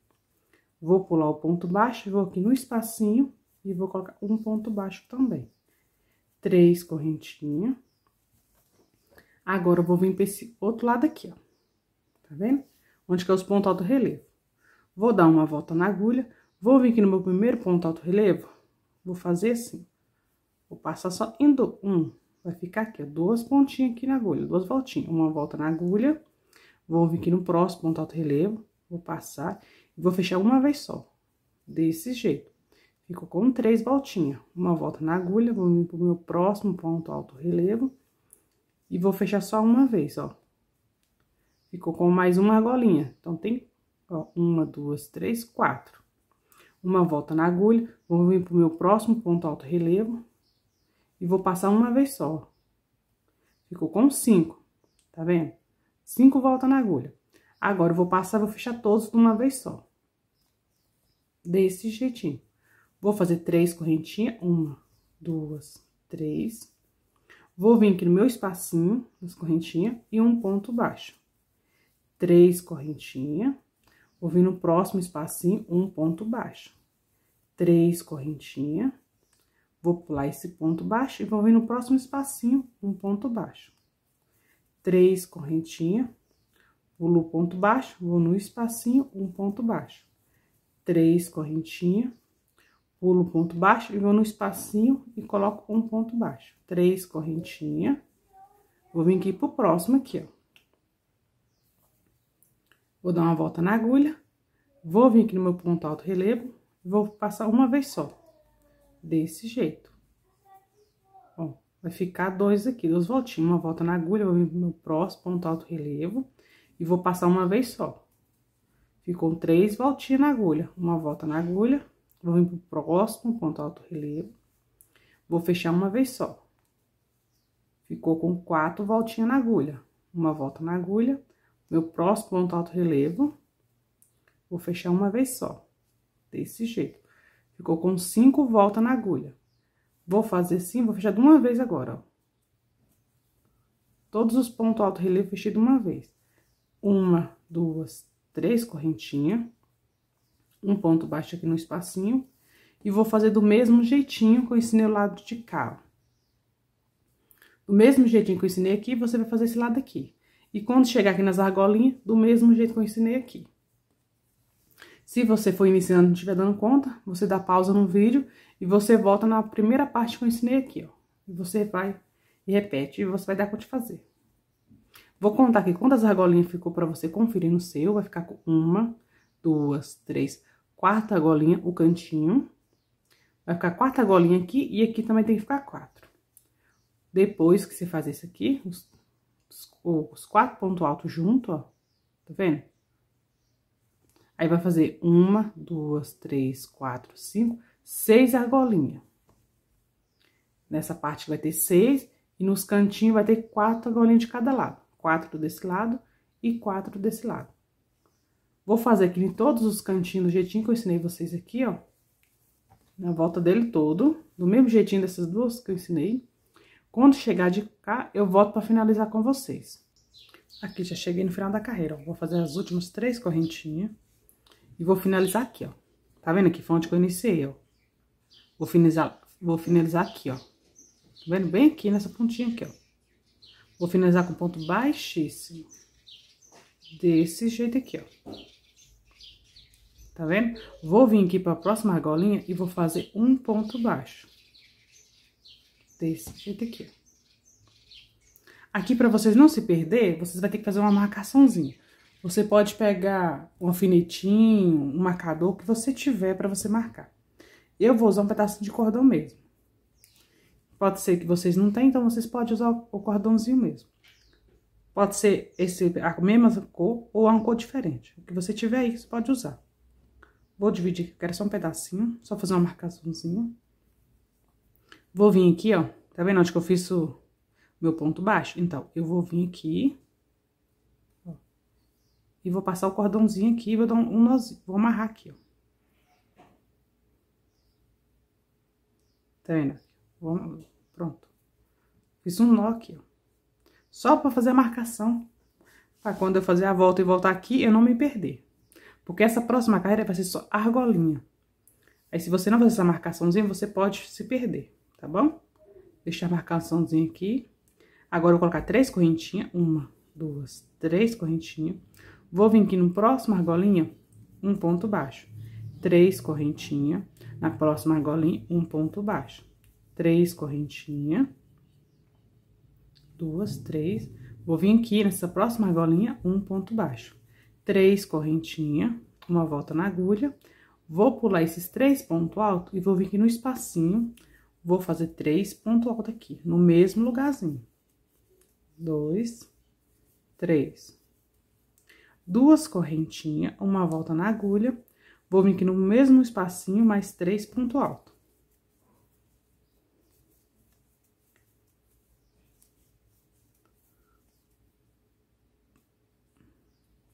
Vou pular o ponto baixo, vou aqui no espacinho e vou colocar um ponto baixo também. Três correntinha. Agora, eu vou vir para esse outro lado aqui, ó. Tá vendo? onde que é os pontos alto relevo. Vou dar uma volta na agulha, vou vir aqui no meu primeiro ponto alto relevo, vou fazer assim. Vou passar só indo um, vai ficar aqui, ó, duas pontinhas aqui na agulha, duas voltinhas. Uma volta na agulha, vou vir aqui no próximo ponto alto relevo, vou passar e vou fechar uma vez só, desse jeito. Ficou com três voltinhas. Uma volta na agulha, vou vir pro meu próximo ponto alto relevo. E vou fechar só uma vez, ó. Ficou com mais uma argolinha. Então, tem ó, uma, duas, três, quatro. Uma volta na agulha, vou vir pro meu próximo ponto alto relevo. E vou passar uma vez só. Ficou com cinco, tá vendo? Cinco voltas na agulha. Agora, eu vou passar, vou fechar todos de uma vez só. Desse jeitinho. Vou fazer três correntinhas. Uma, duas, três. Vou vir aqui no meu espacinho, nas correntinhas, e um ponto baixo três correntinha, vou vir no próximo espacinho um ponto baixo, três correntinha, vou pular esse ponto baixo e vou vir no próximo espacinho um ponto baixo, três correntinha, pulo o ponto baixo, vou no espacinho um ponto baixo, três correntinha, pulo ponto baixo e vou no espacinho e coloco um ponto baixo. Três correntinha. Vou vir aqui pro próximo aqui, ó. Vou dar uma volta na agulha. Vou vir aqui no meu ponto alto relevo. Vou passar uma vez só. Desse jeito. Ó, vai ficar dois aqui, duas voltinhas. Uma volta na agulha, vou vir pro meu próximo ponto alto relevo. E vou passar uma vez só. Ficou três voltinhas na agulha. Uma volta na agulha. Vou vir pro próximo ponto alto relevo. Vou fechar uma vez só. Ficou com quatro voltinhas na agulha. Uma volta na agulha meu próximo ponto alto relevo, vou fechar uma vez só, desse jeito. Ficou com cinco voltas na agulha. Vou fazer assim, vou fechar de uma vez agora, ó. Todos os pontos alto relevo fechei de uma vez. Uma, duas, três correntinhas. Um ponto baixo aqui no espacinho. E vou fazer do mesmo jeitinho que eu ensinei o lado de cá, ó. Do mesmo jeitinho que eu ensinei aqui, você vai fazer esse lado aqui. E quando chegar aqui nas argolinhas, do mesmo jeito que eu ensinei aqui. Se você for iniciando e não estiver dando conta, você dá pausa no vídeo e você volta na primeira parte que eu ensinei aqui, ó. E você vai e repete, e você vai dar conta de fazer. Vou contar aqui quantas argolinhas ficou para você conferir no seu. Vai ficar com uma, duas, três, quarta argolinha, o cantinho. Vai ficar quarta argolinha aqui e aqui também tem que ficar quatro. Depois que você faz isso aqui, os os quatro pontos altos junto, ó. Tá vendo? Aí, vai fazer uma, duas, três, quatro, cinco, seis argolinhas. Nessa parte vai ter seis e nos cantinhos vai ter quatro argolinhas de cada lado. Quatro desse lado e quatro desse lado. Vou fazer aqui em todos os cantinhos do jeitinho que eu ensinei vocês aqui, ó. Na volta dele todo, do mesmo jeitinho dessas duas que eu ensinei. Quando chegar de cá, eu volto para finalizar com vocês. Aqui, já cheguei no final da carreira, ó. Vou fazer as últimas três correntinhas. E vou finalizar aqui, ó. Tá vendo aqui? Foi onde que eu iniciei, ó. Vou finalizar, vou finalizar aqui, ó. Tá vendo? Bem aqui, nessa pontinha aqui, ó. Vou finalizar com ponto baixíssimo. Desse jeito aqui, ó. Tá vendo? Vou vir aqui para a próxima argolinha e vou fazer um ponto baixo desse jeito aqui, Aqui, para vocês não se perder, vocês vão ter que fazer uma marcaçãozinha. Você pode pegar um alfinetinho, um marcador, o que você tiver para você marcar. Eu vou usar um pedaço de cordão mesmo. Pode ser que vocês não tenham, então vocês podem usar o cordãozinho mesmo. Pode ser esse, a mesma cor ou uma cor diferente. O que você tiver aí, você pode usar. Vou dividir, quero só um pedacinho, só fazer uma marcaçãozinha. Vou vir aqui, ó. Tá vendo onde que eu fiz o meu ponto baixo? Então, eu vou vir aqui. Ó, e vou passar o cordãozinho aqui, e vou dar um, um nozinho, vou amarrar aqui, ó. Tá vendo? Vou, pronto. Fiz um nó aqui, ó. Só pra fazer a marcação. Pra quando eu fazer a volta e voltar aqui, eu não me perder. Porque essa próxima carreira vai ser só argolinha. Aí, se você não fazer essa marcaçãozinha, você pode se perder tá bom? Deixar a marcaçãozinha aqui. Agora, eu vou colocar três correntinhas, uma, duas, três correntinhas. Vou vir aqui no próximo argolinha, um ponto baixo. Três correntinhas, na próxima argolinha, um ponto baixo. Três correntinhas. Duas, três. Vou vir aqui nessa próxima argolinha, um ponto baixo. Três correntinhas, uma volta na agulha. Vou pular esses três pontos altos e vou vir aqui no espacinho Vou fazer três ponto alto aqui, no mesmo lugarzinho. Dois, três. Duas correntinhas, uma volta na agulha. Vou vir aqui no mesmo espacinho, mais três ponto alto.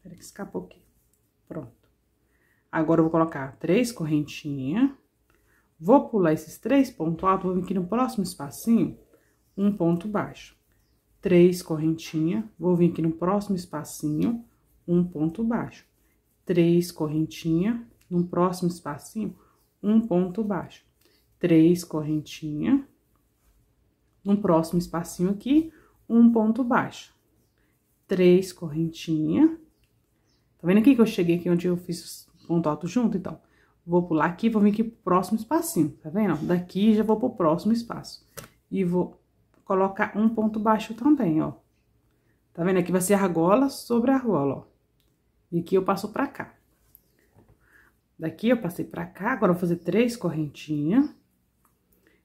Pera que escapou aqui. Pronto. Agora, eu vou colocar três correntinhas. Vou pular esses três pontos altos, vou vir aqui no próximo espacinho, um ponto baixo. Três correntinha, vou vir aqui no próximo espacinho, um ponto baixo. Três correntinha, no próximo espacinho, um ponto baixo. Três correntinha, no próximo espacinho aqui, um ponto baixo. Três correntinha. Tá vendo aqui que eu cheguei aqui onde eu fiz ponto alto junto? Então, Vou pular aqui, vou vir aqui pro próximo espacinho, tá vendo? Daqui já vou pro próximo espaço. E vou colocar um ponto baixo também, ó. Tá vendo? Aqui vai ser argola sobre argola, ó. E aqui eu passo pra cá. Daqui eu passei pra cá, agora eu vou fazer três correntinhas.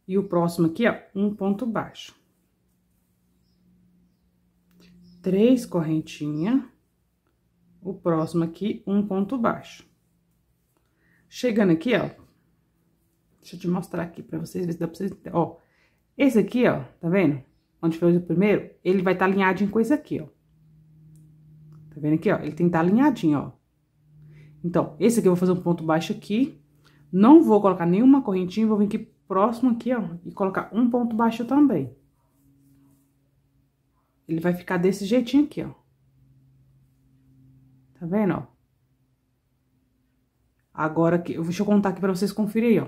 E o próximo aqui, ó, um ponto baixo. Três correntinhas. O próximo aqui, um ponto baixo. Chegando aqui, ó. Deixa eu te mostrar aqui pra vocês, ver se dá pra vocês... Ó, esse aqui, ó, tá vendo? Onde foi o primeiro, ele vai estar tá alinhadinho com esse aqui, ó. Tá vendo aqui, ó? Ele tem que estar tá alinhadinho, ó. Então, esse aqui eu vou fazer um ponto baixo aqui. Não vou colocar nenhuma correntinha, vou vir aqui próximo aqui, ó, e colocar um ponto baixo também. Ele vai ficar desse jeitinho aqui, ó. Tá vendo, ó? Agora aqui, deixa eu contar aqui pra vocês conferirem, ó.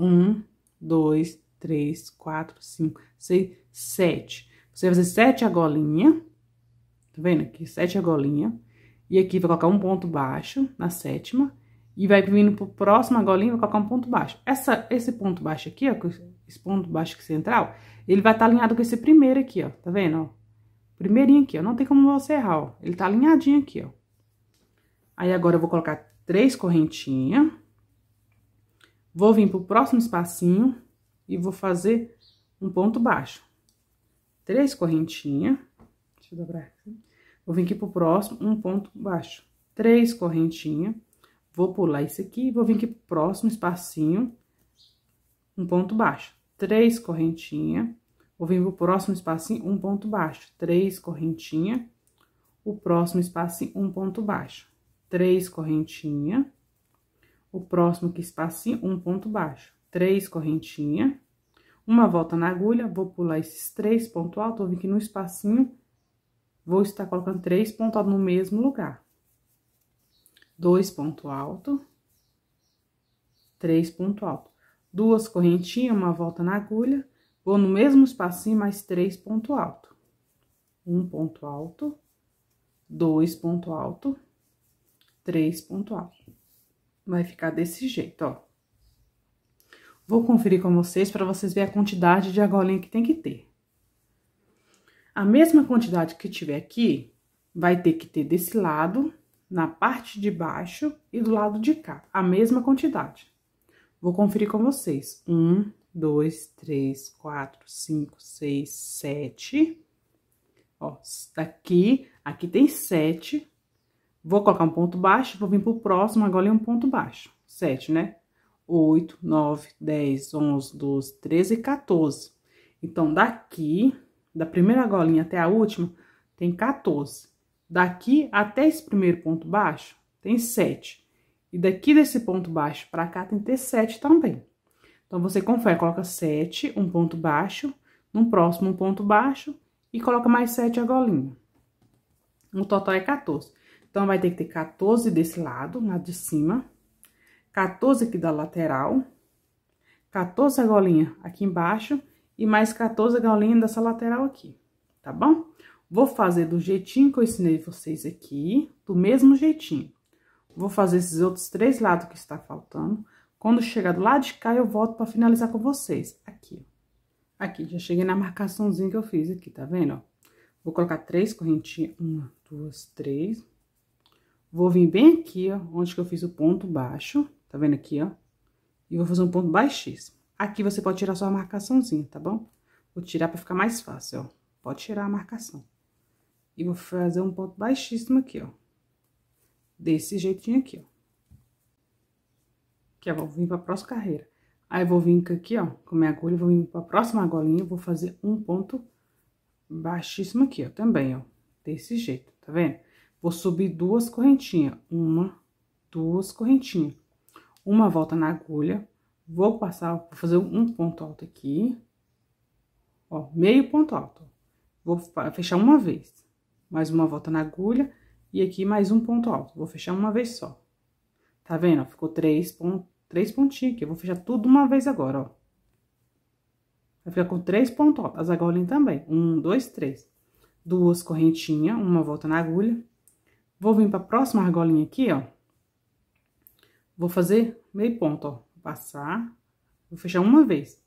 Um, dois, três, quatro, cinco, seis, sete. Você vai fazer sete argolinhas, tá vendo aqui? Sete argolinhas. E aqui vai colocar um ponto baixo na sétima. E vai vindo pro próximo argolinha, vai colocar um ponto baixo. Essa, esse ponto baixo aqui, ó, esse ponto baixo aqui central, ele vai estar tá alinhado com esse primeiro aqui, ó. Tá vendo, ó? Primeirinho aqui, ó. Não tem como você errar, ó. Ele tá alinhadinho aqui, ó. Aí agora eu vou colocar três correntinhas. Vou vir pro próximo espacinho e vou fazer um ponto baixo. Três correntinhas. Deixa eu dobrar aqui. Vou vir aqui pro próximo, um ponto baixo. Três correntinhas. Vou pular esse aqui vou vir aqui pro próximo espacinho, um ponto baixo. Três correntinhas. Vou vir pro próximo espacinho, um ponto baixo. Três correntinhas. O próximo espacinho, um ponto baixo três correntinha. O próximo que espacinho, um ponto baixo, três correntinha. Uma volta na agulha, vou pular esses três pontos altos, vou vir aqui no espacinho, vou estar colocando três pontos altos no mesmo lugar. Dois ponto alto, três ponto alto. Duas correntinhas, uma volta na agulha, vou no mesmo espacinho, mais três ponto alto. Um ponto alto, dois ponto alto, 3 pontual. Vai ficar desse jeito, ó. Vou conferir com vocês para vocês verem a quantidade de argolinha que tem que ter. A mesma quantidade que tiver aqui, vai ter que ter desse lado, na parte de baixo e do lado de cá, a mesma quantidade. Vou conferir com vocês. Um, dois, três, quatro, cinco, seis, sete. Ó, daqui, aqui tem sete, Vou colocar um ponto baixo, vou vir pro próximo, agora é um ponto baixo. 7, né? 8, 9, 10, 11, 12, 13 e 14. Então, daqui, da primeira golinha até a última, tem 14. Daqui até esse primeiro ponto baixo, tem 7. E daqui desse ponto baixo para cá, tem que ter 7 também. Então, você confere, coloca 7, um ponto baixo, no próximo um ponto baixo, e coloca mais 7 a golinha. O total é 14. Então, vai ter que ter 14 desse lado, lado de cima, 14 aqui da lateral, 14 golinha aqui embaixo e mais 14 golinha dessa lateral aqui, tá bom? Vou fazer do jeitinho que eu ensinei vocês aqui, do mesmo jeitinho. Vou fazer esses outros três lados que está faltando. Quando chegar do lado de cá, eu volto para finalizar com vocês. Aqui, Aqui, já cheguei na marcaçãozinha que eu fiz aqui, tá vendo? Vou colocar três correntinhas. Uma, duas, três. Vou vir bem aqui, ó, onde que eu fiz o ponto baixo, tá vendo aqui, ó? E vou fazer um ponto baixíssimo. Aqui você pode tirar sua marcaçãozinha, tá bom? Vou tirar pra ficar mais fácil, ó. Pode tirar a marcação. E vou fazer um ponto baixíssimo aqui, ó. Desse jeitinho aqui, ó. Que eu é vou vir pra próxima carreira. Aí, vou vir aqui, ó, com minha agulha, vou vir pra próxima golinha, vou fazer um ponto baixíssimo aqui, ó, também, ó. Desse jeito, tá vendo? Vou subir duas correntinhas, uma, duas correntinhas. Uma volta na agulha, vou passar, vou fazer um ponto alto aqui, ó, meio ponto alto. Vou fechar uma vez, mais uma volta na agulha e aqui mais um ponto alto. Vou fechar uma vez só. Tá vendo? Ficou três, pont... três pontinhos aqui. Eu vou fechar tudo uma vez agora, ó. Vai ficar com três pontos altos. As agolinhas também. Um, dois, três. Duas correntinhas, uma volta na agulha. Vou vir para a próxima argolinha aqui, ó. Vou fazer meio ponto, ó. Vou passar, vou fechar uma vez.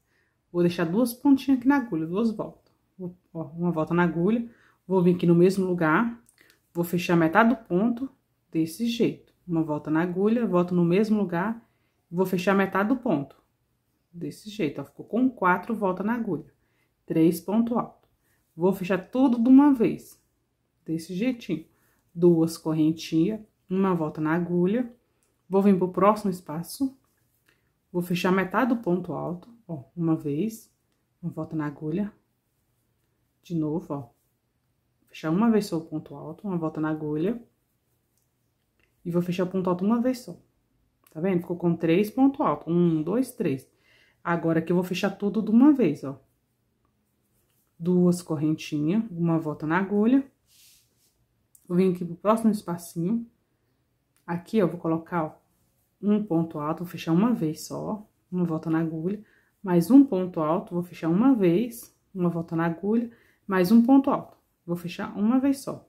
Vou deixar duas pontinhas aqui na agulha, duas voltas. Vou, ó, uma volta na agulha, vou vir aqui no mesmo lugar, vou fechar metade do ponto desse jeito. Uma volta na agulha, volto no mesmo lugar, vou fechar metade do ponto. Desse jeito, ó. Ficou com quatro voltas na agulha. Três ponto alto. Vou fechar tudo de uma vez. Desse jeitinho duas correntinhas, uma volta na agulha, vou vir pro próximo espaço, vou fechar metade do ponto alto, ó, uma vez, uma volta na agulha, de novo, ó, fechar uma vez só o ponto alto, uma volta na agulha, e vou fechar o ponto alto uma vez só. Tá vendo? Ficou com três pontos, altos, um, dois, três. Agora que eu vou fechar tudo de uma vez, ó. Duas correntinhas, uma volta na agulha, eu venho aqui pro próximo espacinho. Aqui, ó, vou colocar, ó, um ponto alto, vou fechar uma vez só, uma volta na agulha. Mais um ponto alto, vou fechar uma vez, uma volta na agulha. Mais um ponto alto, vou fechar uma vez só.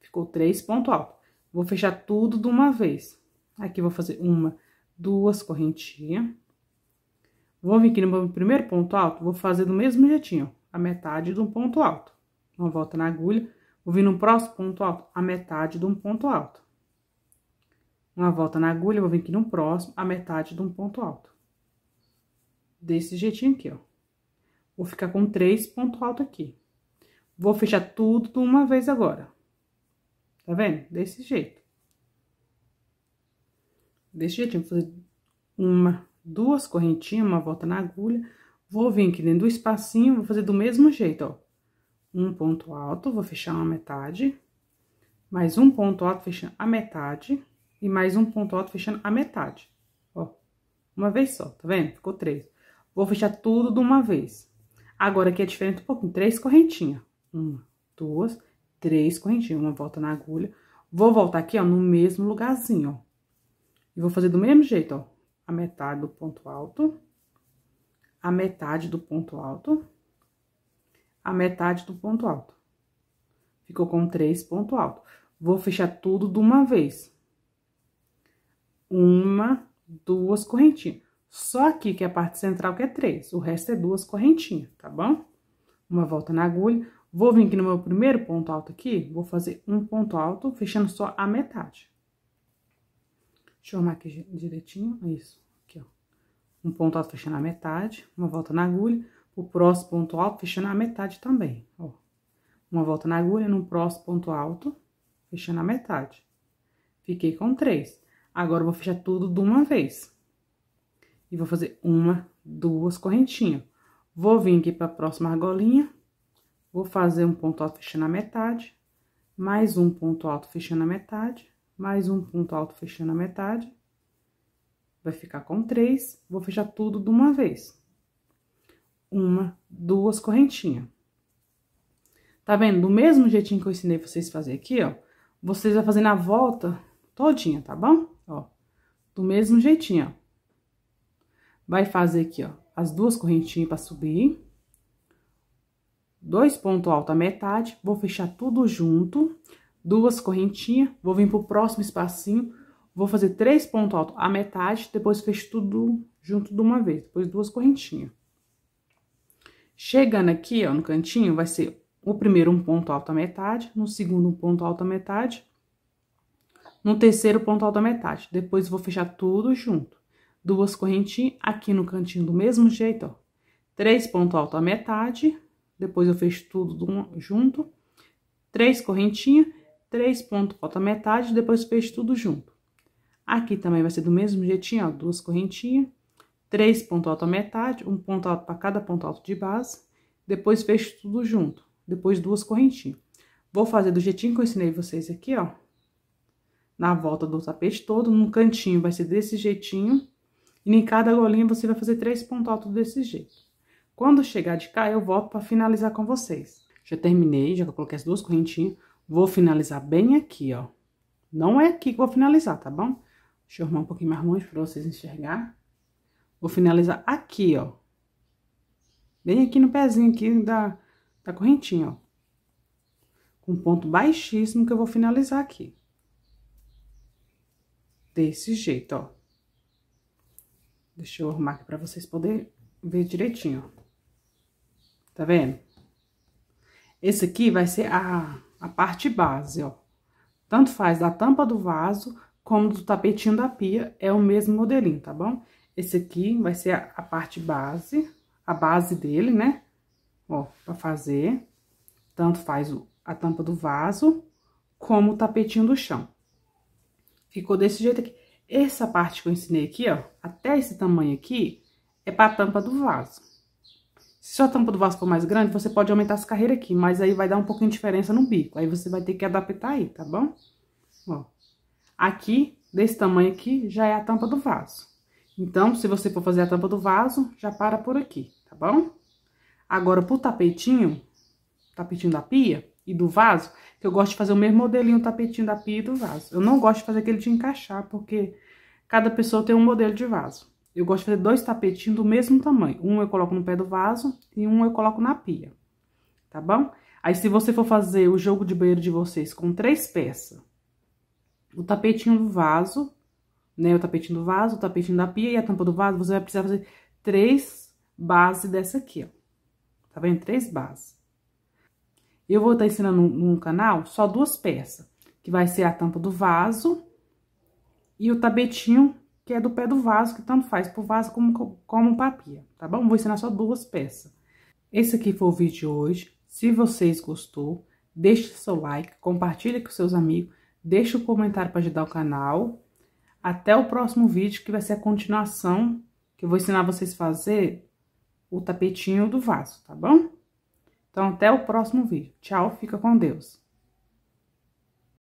Ficou três pontos altos. Vou fechar tudo de uma vez. Aqui, vou fazer uma, duas correntinhas. Vou vir aqui no meu primeiro ponto alto, vou fazer do mesmo jeitinho, ó, a metade de um ponto alto. Uma volta na agulha, Vou vir no próximo ponto alto, a metade de um ponto alto. Uma volta na agulha, vou vir aqui no próximo, a metade de um ponto alto. Desse jeitinho aqui, ó. Vou ficar com três pontos altos aqui. Vou fechar tudo de uma vez agora. Tá vendo? Desse jeito. Desse jeitinho, vou fazer uma, duas correntinhas, uma volta na agulha. Vou vir aqui dentro do espacinho, vou fazer do mesmo jeito, ó um ponto alto, vou fechar uma metade, mais um ponto alto fechando a metade, e mais um ponto alto fechando a metade, ó. Uma vez só, tá vendo? Ficou três. Vou fechar tudo de uma vez. Agora, aqui é diferente um pouquinho, três correntinhas. Uma, duas, três correntinhas, uma volta na agulha. Vou voltar aqui, ó, no mesmo lugarzinho, ó. E vou fazer do mesmo jeito, ó. A metade do ponto alto, a metade do ponto alto, a metade do ponto alto. Ficou com três ponto alto. Vou fechar tudo de uma vez. Uma, duas correntinhas. Só aqui que é a parte central que é três, o resto é duas correntinhas, tá bom? Uma volta na agulha. Vou vir aqui no meu primeiro ponto alto aqui, vou fazer um ponto alto, fechando só a metade. Deixa eu arrumar aqui direitinho, isso, aqui, ó. Um ponto alto fechando a metade, uma volta na agulha o próximo ponto alto, fechando a metade também, ó. Uma volta na agulha, no próximo ponto alto, fechando a metade. Fiquei com três. Agora, vou fechar tudo de uma vez. E vou fazer uma, duas correntinhas. Vou vir aqui para a próxima argolinha, vou fazer um ponto alto fechando a metade, mais um ponto alto fechando a metade, mais um ponto alto fechando a metade. Vai ficar com três, vou fechar tudo de uma vez uma, duas correntinhas. Tá vendo? Do mesmo jeitinho que eu ensinei vocês a fazer aqui, ó, vocês vão fazer na volta todinha, tá bom? Ó, do mesmo jeitinho, ó. Vai fazer aqui, ó, as duas correntinhas pra subir. Dois pontos altos à metade, vou fechar tudo junto. Duas correntinhas, vou vir pro próximo espacinho, vou fazer três pontos altos à metade, depois fecho tudo junto de uma vez, depois duas correntinhas. Chegando aqui, ó, no cantinho, vai ser o primeiro um ponto alto à metade, no segundo um ponto alto à metade, no terceiro ponto alto à metade. Depois, vou fechar tudo junto. Duas correntinhas, aqui no cantinho do mesmo jeito, ó. Três pontos alto à metade, depois eu fecho tudo junto. Três correntinhas, três pontos alto à metade, depois fecho tudo junto. Aqui também vai ser do mesmo jeitinho, ó, duas correntinhas três ponto alto à metade, um ponto alto para cada ponto alto de base, depois fecho tudo junto, depois duas correntinhas. Vou fazer do jeitinho que eu ensinei vocês aqui, ó, na volta do tapete todo, num cantinho vai ser desse jeitinho, e em cada golinha você vai fazer três pontos altos desse jeito. Quando chegar de cá, eu volto para finalizar com vocês. Já terminei, já coloquei as duas correntinhas, vou finalizar bem aqui, ó. Não é aqui que vou finalizar, tá bom? Deixa eu arrumar um pouquinho mais longe para vocês enxergar. Vou finalizar aqui, ó. Bem aqui no pezinho aqui da, da correntinha, ó. Com ponto baixíssimo que eu vou finalizar aqui. Desse jeito, ó. Deixa eu arrumar aqui pra vocês poderem ver direitinho, ó. Tá vendo? Esse aqui vai ser a, a parte base, ó. Tanto faz da tampa do vaso como do tapetinho da pia, é o mesmo modelinho, tá bom? Esse aqui vai ser a, a parte base, a base dele, né? Ó, pra fazer. Tanto faz o, a tampa do vaso, como o tapetinho do chão. Ficou desse jeito aqui. Essa parte que eu ensinei aqui, ó, até esse tamanho aqui, é pra tampa do vaso. Se sua tampa do vaso for mais grande, você pode aumentar essa carreira aqui, mas aí vai dar um pouquinho de diferença no bico. Aí você vai ter que adaptar aí, tá bom? Ó, aqui, desse tamanho aqui, já é a tampa do vaso. Então, se você for fazer a tampa do vaso, já para por aqui, tá bom? Agora, pro tapetinho, tapetinho da pia e do vaso, que eu gosto de fazer o mesmo modelinho o tapetinho da pia e do vaso. Eu não gosto de fazer aquele de encaixar, porque cada pessoa tem um modelo de vaso. Eu gosto de fazer dois tapetinhos do mesmo tamanho. Um eu coloco no pé do vaso e um eu coloco na pia, tá bom? Aí, se você for fazer o jogo de banheiro de vocês com três peças, o tapetinho do vaso né, o tapetinho do vaso, o tapetinho da pia e a tampa do vaso, você vai precisar fazer três bases dessa aqui, ó. Tá vendo? Três bases. Eu vou estar tá ensinando no, canal só duas peças, que vai ser a tampa do vaso e o tapetinho, que é do pé do vaso, que tanto faz pro vaso como, como pra pia, tá bom? Vou ensinar só duas peças. Esse aqui foi o vídeo de hoje. Se vocês gostou, deixe seu like, compartilhe com seus amigos, deixe o um comentário para ajudar o canal. Até o próximo vídeo, que vai ser a continuação, que eu vou ensinar vocês a fazer o tapetinho do vaso, tá bom? Então, até o próximo vídeo. Tchau, fica com Deus.